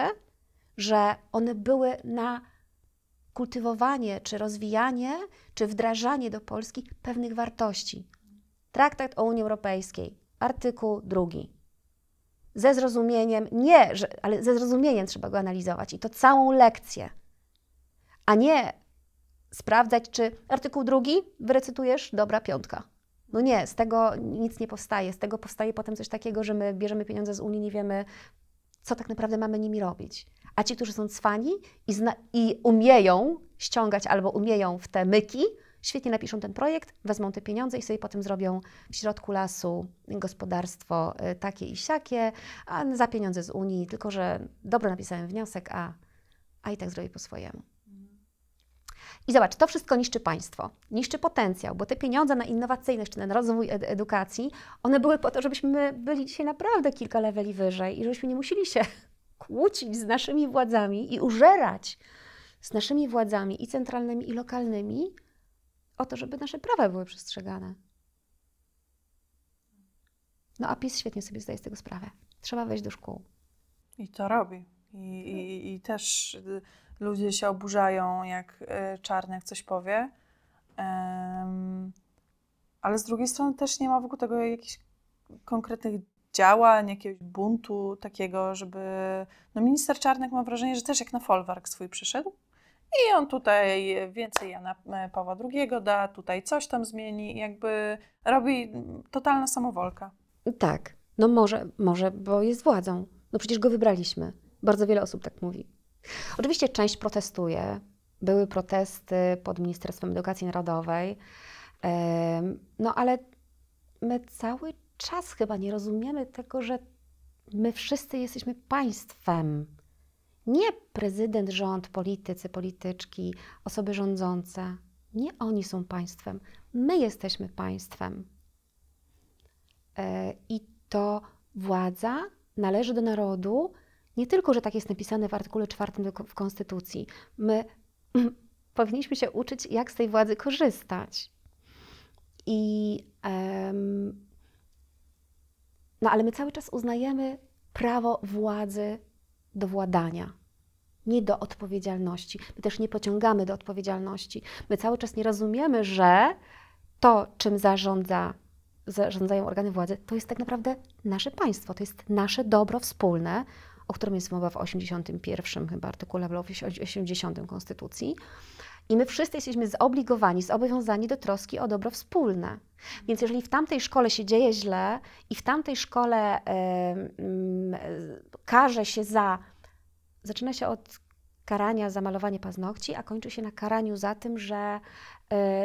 że one były na kultywowanie, czy rozwijanie, czy wdrażanie do Polski pewnych wartości. Traktat o Unii Europejskiej, artykuł drugi. Ze zrozumieniem, nie, że, ale ze zrozumieniem trzeba go analizować i to całą lekcję, a nie sprawdzać, czy artykuł drugi wyrecytujesz, dobra piątka. No nie, z tego nic nie powstaje. Z tego powstaje potem coś takiego, że my bierzemy pieniądze z Unii, nie wiemy, co tak naprawdę mamy nimi robić. A ci, którzy są cwani i, i umieją ściągać albo umieją w te myki, świetnie napiszą ten projekt, wezmą te pieniądze i sobie potem zrobią w środku lasu gospodarstwo y, takie i siakie, a za pieniądze z Unii, tylko że dobrze napisałem wniosek, a, a i tak zrobię po swojemu. I zobacz, to wszystko niszczy państwo, niszczy potencjał, bo te pieniądze na innowacyjność czy na rozwój ed edukacji, one były po to, żebyśmy byli dzisiaj naprawdę kilka leveli wyżej i żebyśmy nie musieli się kłócić z naszymi władzami i użerać z naszymi władzami i centralnymi, i lokalnymi o to, żeby nasze prawa były przestrzegane. No a PiS świetnie sobie zdaje z tego sprawę. Trzeba wejść do szkół. I to robi.
I, i, no. i też y, ludzie się oburzają, jak y, Czarnek coś powie. Um, ale z drugiej strony też nie ma wokół tego jakichś konkretnych działań, jakiegoś buntu takiego, żeby... No minister Czarnek mam wrażenie, że też jak na folwark swój przyszedł. I on tutaj więcej Jana e, Pawła II da, tutaj coś tam zmieni, jakby robi mm, totalna samowolka.
Tak, no może, może, bo jest władzą. No przecież go wybraliśmy. Bardzo wiele osób tak mówi. Oczywiście część protestuje. Były protesty pod Ministerstwem Edukacji Narodowej. No ale my cały czas chyba nie rozumiemy tego, że my wszyscy jesteśmy państwem. Nie prezydent, rząd, politycy, polityczki, osoby rządzące. Nie oni są państwem. My jesteśmy państwem. E, I to władza należy do narodu. Nie tylko, że tak jest napisane w artykule czwartym w Konstytucji. My powinniśmy się uczyć, jak z tej władzy korzystać. I um, no ale my cały czas uznajemy prawo władzy do władania, nie do odpowiedzialności. My też nie pociągamy do odpowiedzialności. My cały czas nie rozumiemy, że to, czym zarządza, zarządzają organy władzy, to jest tak naprawdę nasze państwo, to jest nasze dobro wspólne, o którym jest mowa w 81 chyba artykule, w 80 Konstytucji. I my wszyscy jesteśmy zobligowani, zobowiązani do troski o dobro wspólne. Więc jeżeli w tamtej szkole się dzieje źle i w tamtej szkole y, y, karze się za, zaczyna się od karania za malowanie paznokci, a kończy się na karaniu za tym, że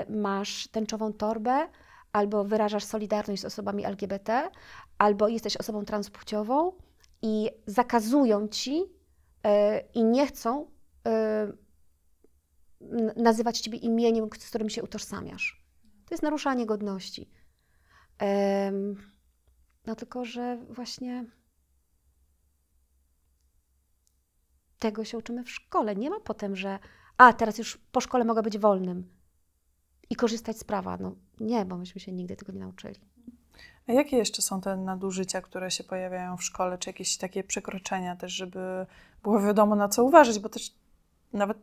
y, masz tęczową torbę, albo wyrażasz solidarność z osobami LGBT, albo jesteś osobą transpłciową i zakazują ci e, i nie chcą e, nazywać Ciebie imieniem, z którym się utożsamiasz. To jest naruszanie godności. No tylko, że właśnie tego się uczymy w szkole. Nie ma potem, że a teraz już po szkole mogę być wolnym i korzystać z prawa. No nie, bo myśmy się nigdy tego nie nauczyli. A
jakie jeszcze są te nadużycia, które się pojawiają w szkole, czy jakieś takie przekroczenia też, żeby było wiadomo na co uważać, bo też nawet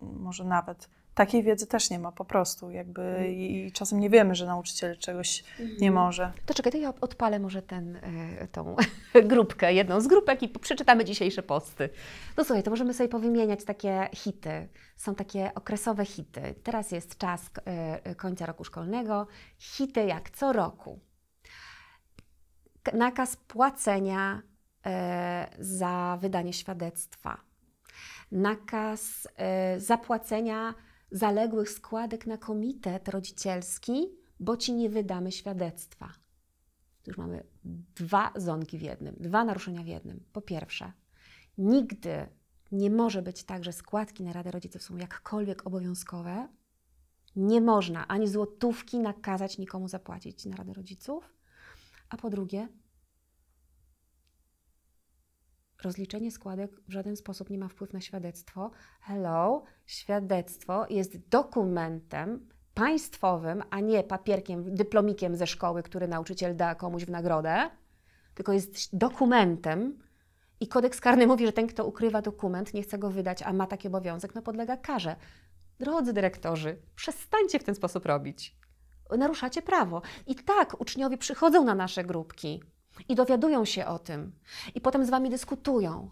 może nawet takiej wiedzy też nie ma po prostu, jakby i, czasem nie wiemy, że nauczyciel czegoś nie mhm. może. To
czekaj, to ja odpalę może ten, e, tą grupkę, jedną z grupek i przeczytamy dzisiejsze posty. No słuchaj, to możemy sobie powymieniać takie hity. Są takie okresowe hity. Teraz jest czas e, e, końca roku szkolnego. Hity jak co roku. Nakaz płacenia za wydanie świadectwa nakaz e, zapłacenia zaległych składek na komitet rodzicielski, bo ci nie wydamy świadectwa. Tu już mamy dwa zonki w jednym, dwa naruszenia w jednym. Po pierwsze, nigdy nie może być tak, że składki na Radę Rodziców są jakkolwiek obowiązkowe. Nie można ani złotówki nakazać nikomu zapłacić na Radę Rodziców. A po drugie, Rozliczenie składek w żaden sposób nie ma wpływu na świadectwo. Hello, świadectwo jest dokumentem państwowym, a nie papierkiem, dyplomikiem ze szkoły, który nauczyciel da komuś w nagrodę, tylko jest dokumentem. I kodeks karny mówi, że ten, kto ukrywa dokument, nie chce go wydać, a ma taki obowiązek, no podlega karze. Drodzy dyrektorzy, przestańcie w ten sposób robić naruszacie prawo. I tak uczniowie przychodzą na nasze grupki, i dowiadują się o tym, i potem z wami dyskutują.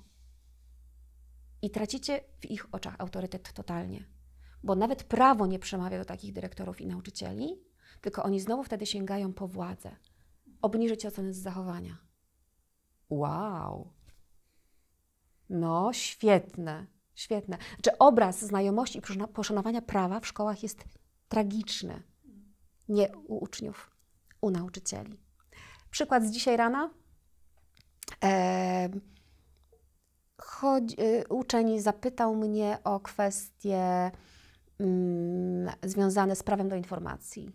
I tracicie w ich oczach autorytet totalnie, bo nawet prawo nie przemawia do takich dyrektorów i nauczycieli, tylko oni znowu wtedy sięgają po władzę. obniżycie oceny z zachowania. Wow! No, świetne, świetne. Znaczy, obraz znajomości i poszanowania prawa w szkołach jest tragiczny. Nie u uczniów, u nauczycieli. Przykład z dzisiaj rana. E, uczeń zapytał mnie o kwestie mm, związane z prawem do informacji.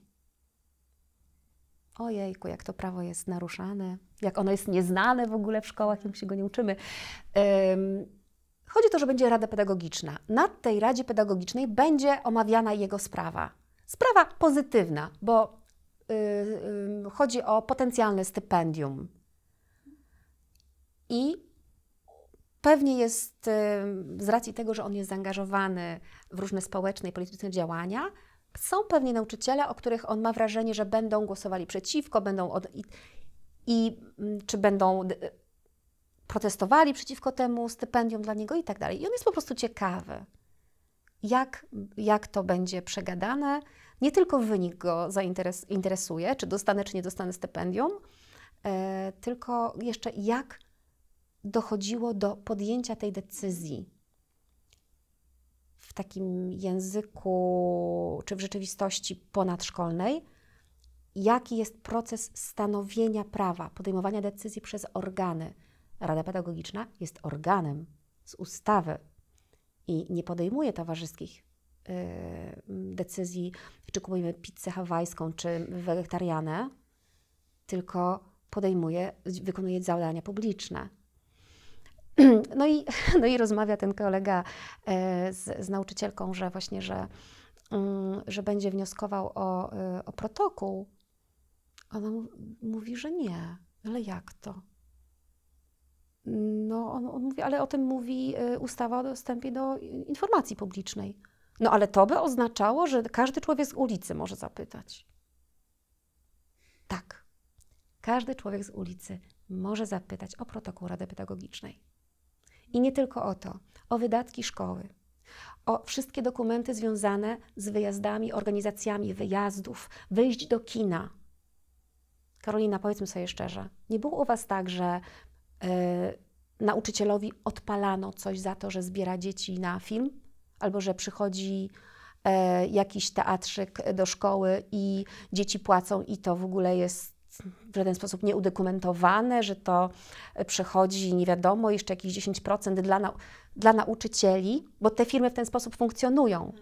Ojejku, jak to prawo jest naruszane, jak ono jest nieznane w ogóle w szkołach, jak się go nie uczymy. Chodzi o to, że będzie rada pedagogiczna. Na tej radzie pedagogicznej będzie omawiana jego sprawa. Sprawa pozytywna, bo Y, y, chodzi o potencjalne stypendium. I pewnie jest, y, z racji tego, że on jest zaangażowany w różne społeczne i polityczne działania, są pewnie nauczyciele, o których on ma wrażenie, że będą głosowali przeciwko, będą od, i, i, mm, czy będą protestowali przeciwko temu stypendium dla niego i tak dalej. I on jest po prostu ciekawy, jak, jak to będzie przegadane, nie tylko wynik go zainteresuje, czy dostanę, czy nie dostanę stypendium, e, tylko jeszcze jak dochodziło do podjęcia tej decyzji w takim języku czy w rzeczywistości ponadszkolnej, jaki jest proces stanowienia prawa, podejmowania decyzji przez organy. Rada Pedagogiczna jest organem z ustawy i nie podejmuje towarzyskich Y, decyzji, czy kupujemy pizzę hawajską, czy wegetarianę, tylko podejmuje, wykonuje zadania publiczne. No i, no i rozmawia ten kolega e, z, z nauczycielką, że właśnie, że, mm, że będzie wnioskował o, e, o protokół. Ona mówi, że nie. Ale jak to? No, on, on mówi, ale o tym mówi e, ustawa o dostępie do informacji publicznej. No ale to by oznaczało, że każdy człowiek z ulicy może zapytać. Tak. Każdy człowiek z ulicy może zapytać o protokół Rady Pedagogicznej. I nie tylko o to, o wydatki szkoły, o wszystkie dokumenty związane z wyjazdami, organizacjami wyjazdów, wyjść do kina. Karolina, powiedzmy sobie szczerze, nie było u Was tak, że yy, nauczycielowi odpalano coś za to, że zbiera dzieci na film? albo że przychodzi e, jakiś teatrzyk do szkoły i dzieci płacą i to w ogóle jest w żaden sposób nieudokumentowane, że to przychodzi, nie wiadomo, jeszcze jakieś 10% dla, nau dla nauczycieli, bo te firmy w ten sposób funkcjonują.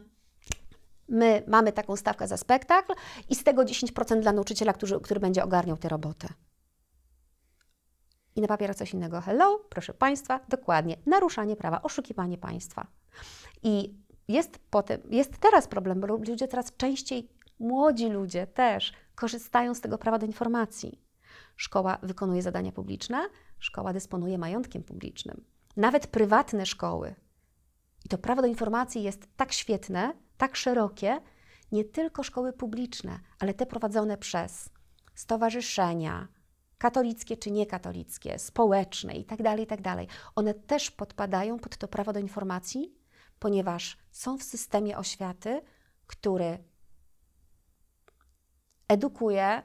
My mamy taką stawkę za spektakl i z tego 10% dla nauczyciela, który, który będzie ogarniał tę robotę. I na papierach coś innego. Hello, proszę Państwa, dokładnie, naruszanie prawa, oszukiwanie państwa. I jest, potem, jest teraz problem, bo ludzie coraz częściej, młodzi ludzie też korzystają z tego prawa do informacji. Szkoła wykonuje zadania publiczne, szkoła dysponuje majątkiem publicznym. Nawet prywatne szkoły. I to prawo do informacji jest tak świetne, tak szerokie, nie tylko szkoły publiczne, ale te prowadzone przez stowarzyszenia, katolickie czy niekatolickie, społeczne itd., tak itd. Tak One też podpadają pod to prawo do informacji ponieważ są w systemie oświaty, który edukuje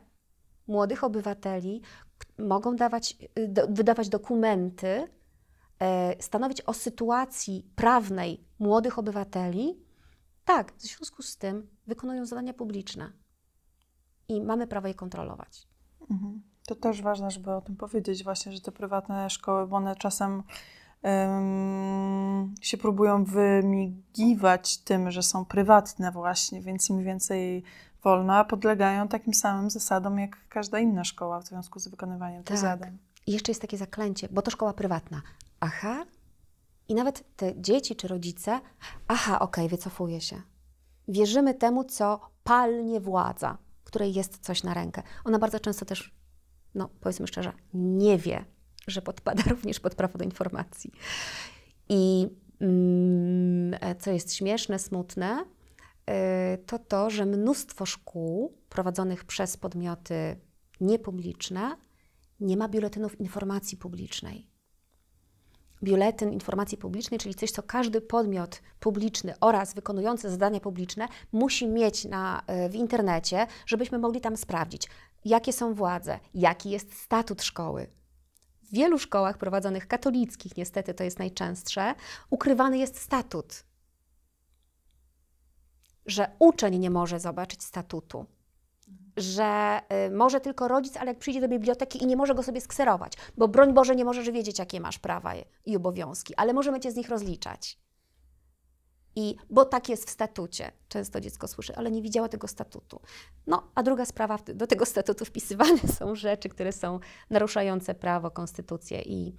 młodych obywateli, mogą dawać, y, wydawać dokumenty, e, stanowić o sytuacji prawnej młodych obywateli. Tak, w związku z tym wykonują zadania publiczne i mamy prawo je kontrolować.
Mhm. To też ważne, żeby o tym powiedzieć, właśnie, że te prywatne szkoły, bo one czasem się próbują wymigiwać tym, że są prywatne właśnie, więc im więcej wolno, a podlegają takim samym zasadom jak każda inna szkoła w związku
z wykonywaniem tych tak. zadań. I jeszcze jest takie zaklęcie, bo to szkoła prywatna. Aha. I nawet te dzieci czy rodzice, aha, okej, okay, wycofuje się. Wierzymy temu, co palnie władza, której jest coś na rękę. Ona bardzo często też, no powiedzmy szczerze, nie wie, że podpada również pod prawo do informacji. I mm, co jest śmieszne, smutne, y, to to, że mnóstwo szkół prowadzonych przez podmioty niepubliczne nie ma biuletynów informacji publicznej. Biuletyn informacji publicznej, czyli coś, co każdy podmiot publiczny oraz wykonujący zadania publiczne musi mieć na, y, w internecie, żebyśmy mogli tam sprawdzić, jakie są władze, jaki jest statut szkoły, w wielu szkołach prowadzonych katolickich, niestety to jest najczęstsze, ukrywany jest statut. Że uczeń nie może zobaczyć statutu że y, może tylko rodzic, ale jak przyjdzie do biblioteki i nie może go sobie skserować, bo broń Boże nie możesz wiedzieć, jakie masz prawa i obowiązki, ale możemy cię z nich rozliczać. I, bo tak jest w statucie. Często dziecko słyszy, ale nie widziała tego statutu. No, a druga sprawa, do tego statutu wpisywane są rzeczy, które są naruszające prawo, konstytucję i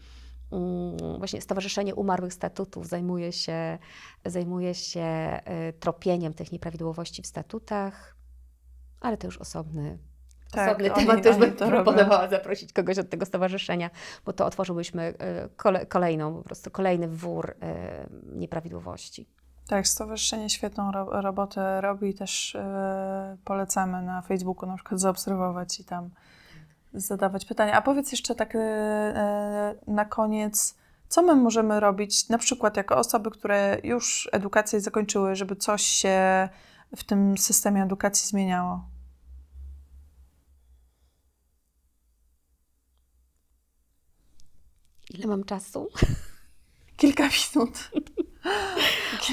mm, właśnie Stowarzyszenie Umarłych Statutów zajmuje się, zajmuje się y, tropieniem tych nieprawidłowości w statutach, ale to już osobny tak, osobny temat. Też bym proponowała zaprosić kogoś od tego stowarzyszenia, bo to otworzyłyśmy y, kolejną, po prostu kolejny wór y, nieprawidłowości.
Tak, stowarzyszenie świetną ro robotę robi i też yy, polecamy na Facebooku na przykład zaobserwować i tam zadawać pytania. A powiedz jeszcze tak yy, na koniec, co my możemy robić, na przykład jako osoby, które już edukację zakończyły, żeby coś się w tym systemie edukacji zmieniało?
Ile mam czasu? Kilka minut.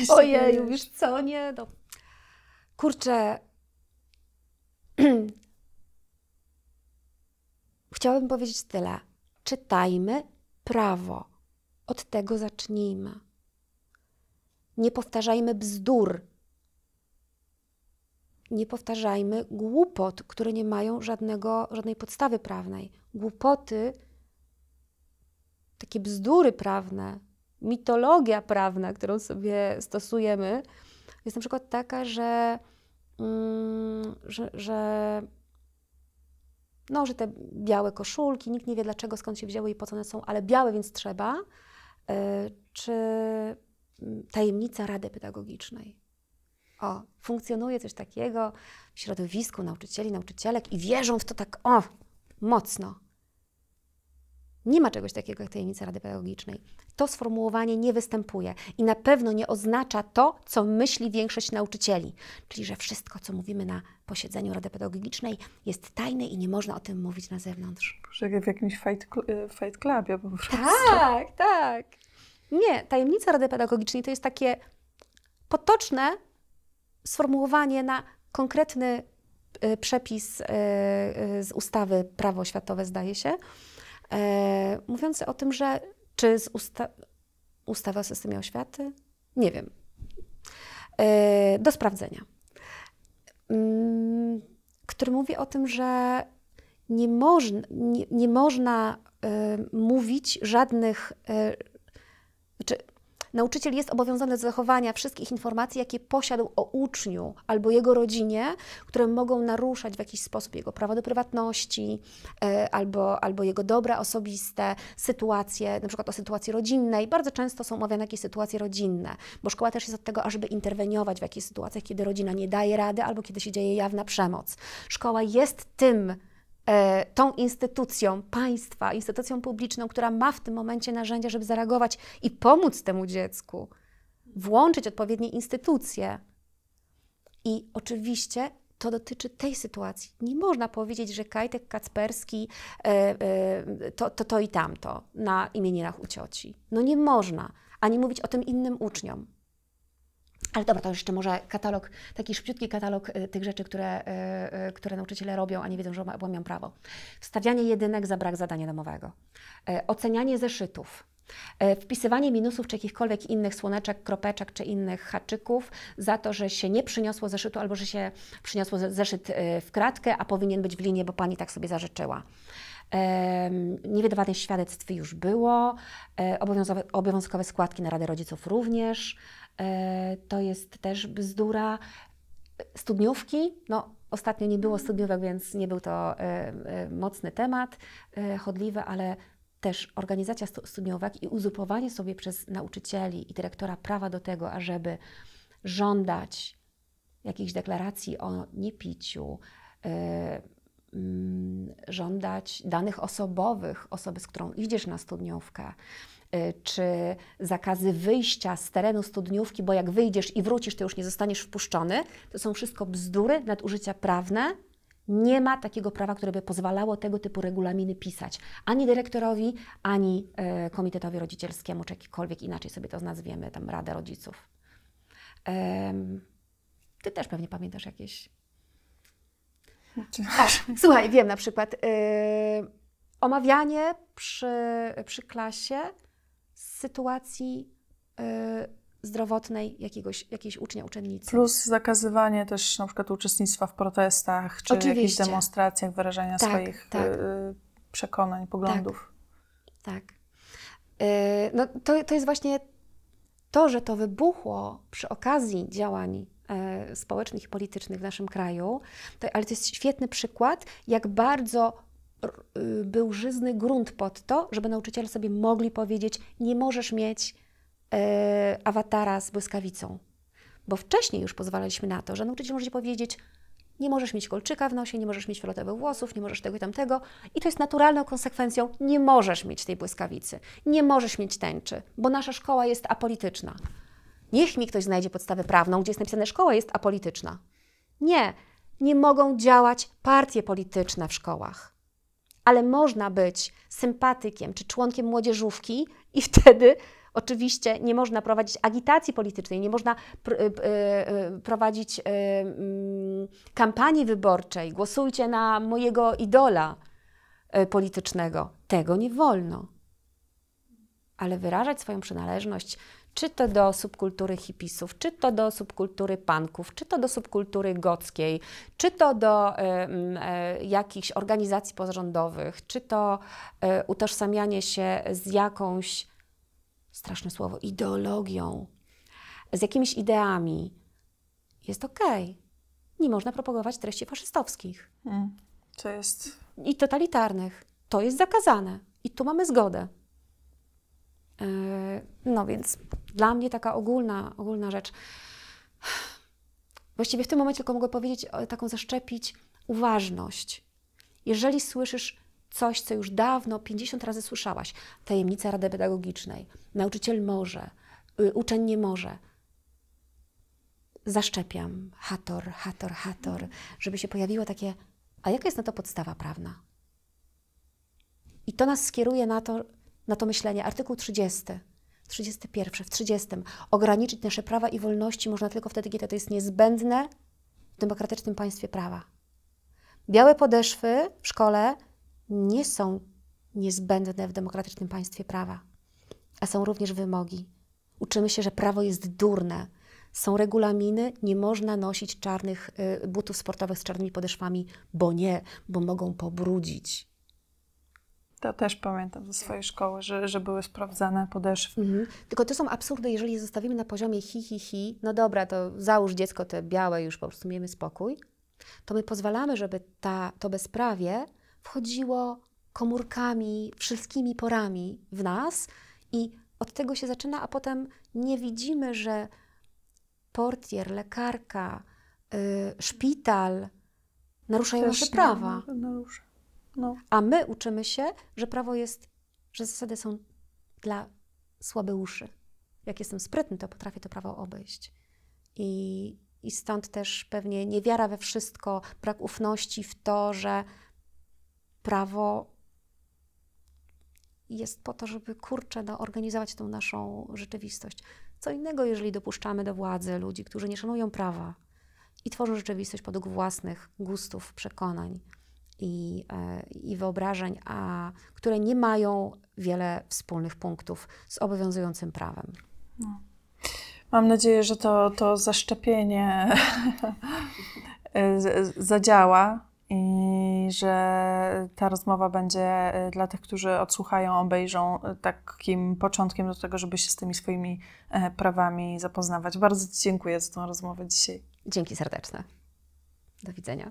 Ojej, wiesz co, nie, no. Kurczę. Chciałabym powiedzieć tyle. Czytajmy prawo. Od tego zacznijmy. Nie powtarzajmy bzdur. Nie powtarzajmy głupot, które nie mają żadnego, żadnej podstawy prawnej. Głupoty, takie bzdury prawne, mitologia prawna, którą sobie stosujemy, jest na przykład taka, że, mm, że, że no, że te białe koszulki, nikt nie wie dlaczego, skąd się wzięły i po co one są, ale białe, więc trzeba. E, czy mm, tajemnica Rady Pedagogicznej? O, funkcjonuje coś takiego w środowisku nauczycieli, nauczycielek i wierzą w to tak, o, mocno. Nie ma czegoś takiego jak tajemnica Rady Pedagogicznej. To sformułowanie nie występuje i na pewno nie oznacza to, co myśli większość nauczycieli, czyli że wszystko, co mówimy na posiedzeniu Rady Pedagogicznej, jest tajne i nie można o tym mówić na zewnątrz.
Jak w jakimś fight, e, fight clubie po prostu. Tak,
tak. Nie, tajemnica Rady Pedagogicznej to jest takie potoczne sformułowanie na konkretny e, przepis e, z ustawy Prawo Oświatowe, zdaje się e, mówiący o tym, że czy z usta ustawa o systemie oświaty? Nie wiem. E, do sprawdzenia. Mm, który mówi o tym, że nie, moż, nie, nie można e, mówić żadnych, e, nauczyciel jest obowiązany do zachowania wszystkich informacji, jakie posiadł o uczniu albo jego rodzinie, które mogą naruszać w jakiś sposób jego prawo do prywatności e, albo, albo jego dobra osobiste, sytuacje, na przykład o sytuacji rodzinnej. Bardzo często są omawiane jakieś sytuacje rodzinne, bo szkoła też jest od tego, ażeby interweniować w jakichś sytuacjach, kiedy rodzina nie daje rady albo kiedy się dzieje jawna przemoc. Szkoła jest tym, E, tą instytucją państwa, instytucją publiczną, która ma w tym momencie narzędzia, żeby zareagować i pomóc temu dziecku, włączyć odpowiednie instytucje. I oczywiście to dotyczy tej sytuacji. Nie można powiedzieć, że Kajtek Kacperski e, e, to, to, to i tamto na imieninach u cioci. No nie można. Ani mówić o tym innym uczniom. Ale dobra, to jeszcze może katalog, taki szybciutki katalog y, tych rzeczy, które, y, y, które nauczyciele robią, a nie wiedzą, że łamią prawo. Wstawianie jedynek za brak zadania domowego. E, ocenianie zeszytów. E, wpisywanie minusów czy jakichkolwiek innych słoneczek, kropeczek czy innych haczyków za to, że się nie przyniosło zeszytu albo że się przyniosło zeszyt w kratkę, a powinien być w linie, bo pani tak sobie zażyczyła. Niewydawane świadectw już było, e, obowiązkowe, obowiązkowe składki na Radę Rodziców również. E, to jest też bzdura. Studniówki, no ostatnio nie było studniówek, więc nie był to e, e, mocny temat, chodliwy, ale też organizacja studniówek i uzupowanie sobie przez nauczycieli i dyrektora prawa do tego, ażeby żądać jakichś deklaracji o niepiciu, mm, żądać danych osobowych osoby, z którą idziesz na studniówkę, Y, czy zakazy wyjścia z terenu studniówki, bo jak wyjdziesz i wrócisz, to już nie zostaniesz wpuszczony, to są wszystko bzdury, nadużycia prawne. Nie ma takiego prawa, które by pozwalało tego typu regulaminy pisać ani dyrektorowi, ani y, komitetowi rodzicielskiemu, czy jakikolwiek inaczej sobie to nazwiemy, tam Radę Rodziców. Ty też pewnie pamiętasz jakieś. Znaczy- Aż, słuchaj, wiem na przykład. Yy, omawianie przy, przy klasie z sytuacji y, zdrowotnej jakiegoś, jakiejś ucznia, uczennicy.
Plus zakazywanie też na przykład uczestnictwa w protestach, czy Oczywiście. jakichś demonstracjach, wyrażania tak, swoich y, tak.
przekonań, poglądów. Tak. tak. Y, no to, to jest właśnie to, że to wybuchło przy okazji działań społecznych i politycznych w naszym kraju, to, ale to jest świetny przykład, jak bardzo Y, był żyzny grunt pod to, żeby nauczyciele sobie mogli powiedzieć: Nie możesz mieć e, awatara z błyskawicą. Bo wcześniej już pozwalaliśmy na to, że nauczyciel może powiedzieć: Nie możesz mieć kolczyka w nosie, nie możesz mieć fioletowych włosów, nie możesz tego i tamtego. I to jest naturalną konsekwencją: Nie możesz mieć tej błyskawicy, nie możesz mieć tęczy, bo nasza szkoła jest apolityczna. Niech mi ktoś znajdzie podstawę prawną, gdzie jest napisane: Szkoła jest apolityczna. Nie, nie mogą działać partie polityczne w szkołach ale można być sympatykiem czy członkiem młodzieżówki i wtedy Oczywiście nie można prowadzić agitacji politycznej, nie można pr y y, y prowadzić y mm, kampanii wyborczej, głosujcie na mojego idola y, politycznego. Tego nie wolno. Ale wyrażać swoją przynależność czy to do subkultury hipisów, czy to do subkultury punków, czy to do subkultury gockiej, czy to do y, y, jakichś organizacji pozarządowych, czy to y, utożsamianie się z jakąś, straszne słowo, ideologią, z jakimiś ideami, jest okej. Okay. Nie można propagować treści faszystowskich. Hmm. To jest... I totalitarnych. To jest zakazane. I tu mamy zgodę. Yy, no więc dla mnie taka ogólna, ogólna rzecz. Właściwie w tym momencie tylko mogę powiedzieć, e, taką zaszczepić uważność. Jeżeli słyszysz coś, co już dawno 50 razy słyszałaś, tajemnica Rady Pedagogicznej, nauczyciel może, y, uczeń nie może, zaszczepiam hator, hator, hator, żeby się pojawiło takie, a jaka jest na to podstawa prawna? I to nas skieruje na to, na to myślenie. Artykuł 30. 31. W 30. Ograniczyć nasze prawa i wolności można tylko wtedy, kiedy to jest niezbędne w demokratycznym państwie prawa. Białe podeszwy w szkole nie są niezbędne w demokratycznym państwie prawa, a są również wymogi. Uczymy się, że prawo jest durne. Są regulaminy, nie można nosić czarnych y, butów sportowych z czarnymi podeszwami, bo nie, bo mogą pobrudzić. To też pamiętam ze swojej szkoły, że, że były sprawdzane podeszwy. Mhm. Tylko to są absurdy, jeżeli zostawimy na poziomie hi, hi, hi, no dobra, to załóż dziecko te białe, już po prostu miejmy spokój, to my pozwalamy, żeby ta, to bezprawie wchodziło komórkami, wszystkimi porami w nas i od tego się zaczyna, a potem nie widzimy, że portier, lekarka, yy, szpital naruszają nasze prawa.
No, narusza. No.
A my uczymy się, że prawo jest, że zasady są dla uszy. Jak jestem sprytny, to potrafię to prawo obejść. I, I stąd też pewnie niewiara we wszystko, brak ufności w to, że prawo jest po to, żeby kurczę, no, organizować tą naszą rzeczywistość. Co innego, jeżeli dopuszczamy do władzy ludzi, którzy nie szanują prawa i tworzą rzeczywistość podług własnych gustów, przekonań i, e, i wyobrażeń, a które nie mają wiele wspólnych punktów z obowiązującym prawem.
No. Mam nadzieję, że to, to zaszczepienie zadziała i że ta rozmowa będzie e, dla tych, którzy odsłuchają, obejrzą, e, takim początkiem do tego, żeby się z tymi swoimi prawami zapoznawać. Bardzo Ci dziękuję za tą rozmowę dzisiaj.
Dzięki serdeczne. Do widzenia.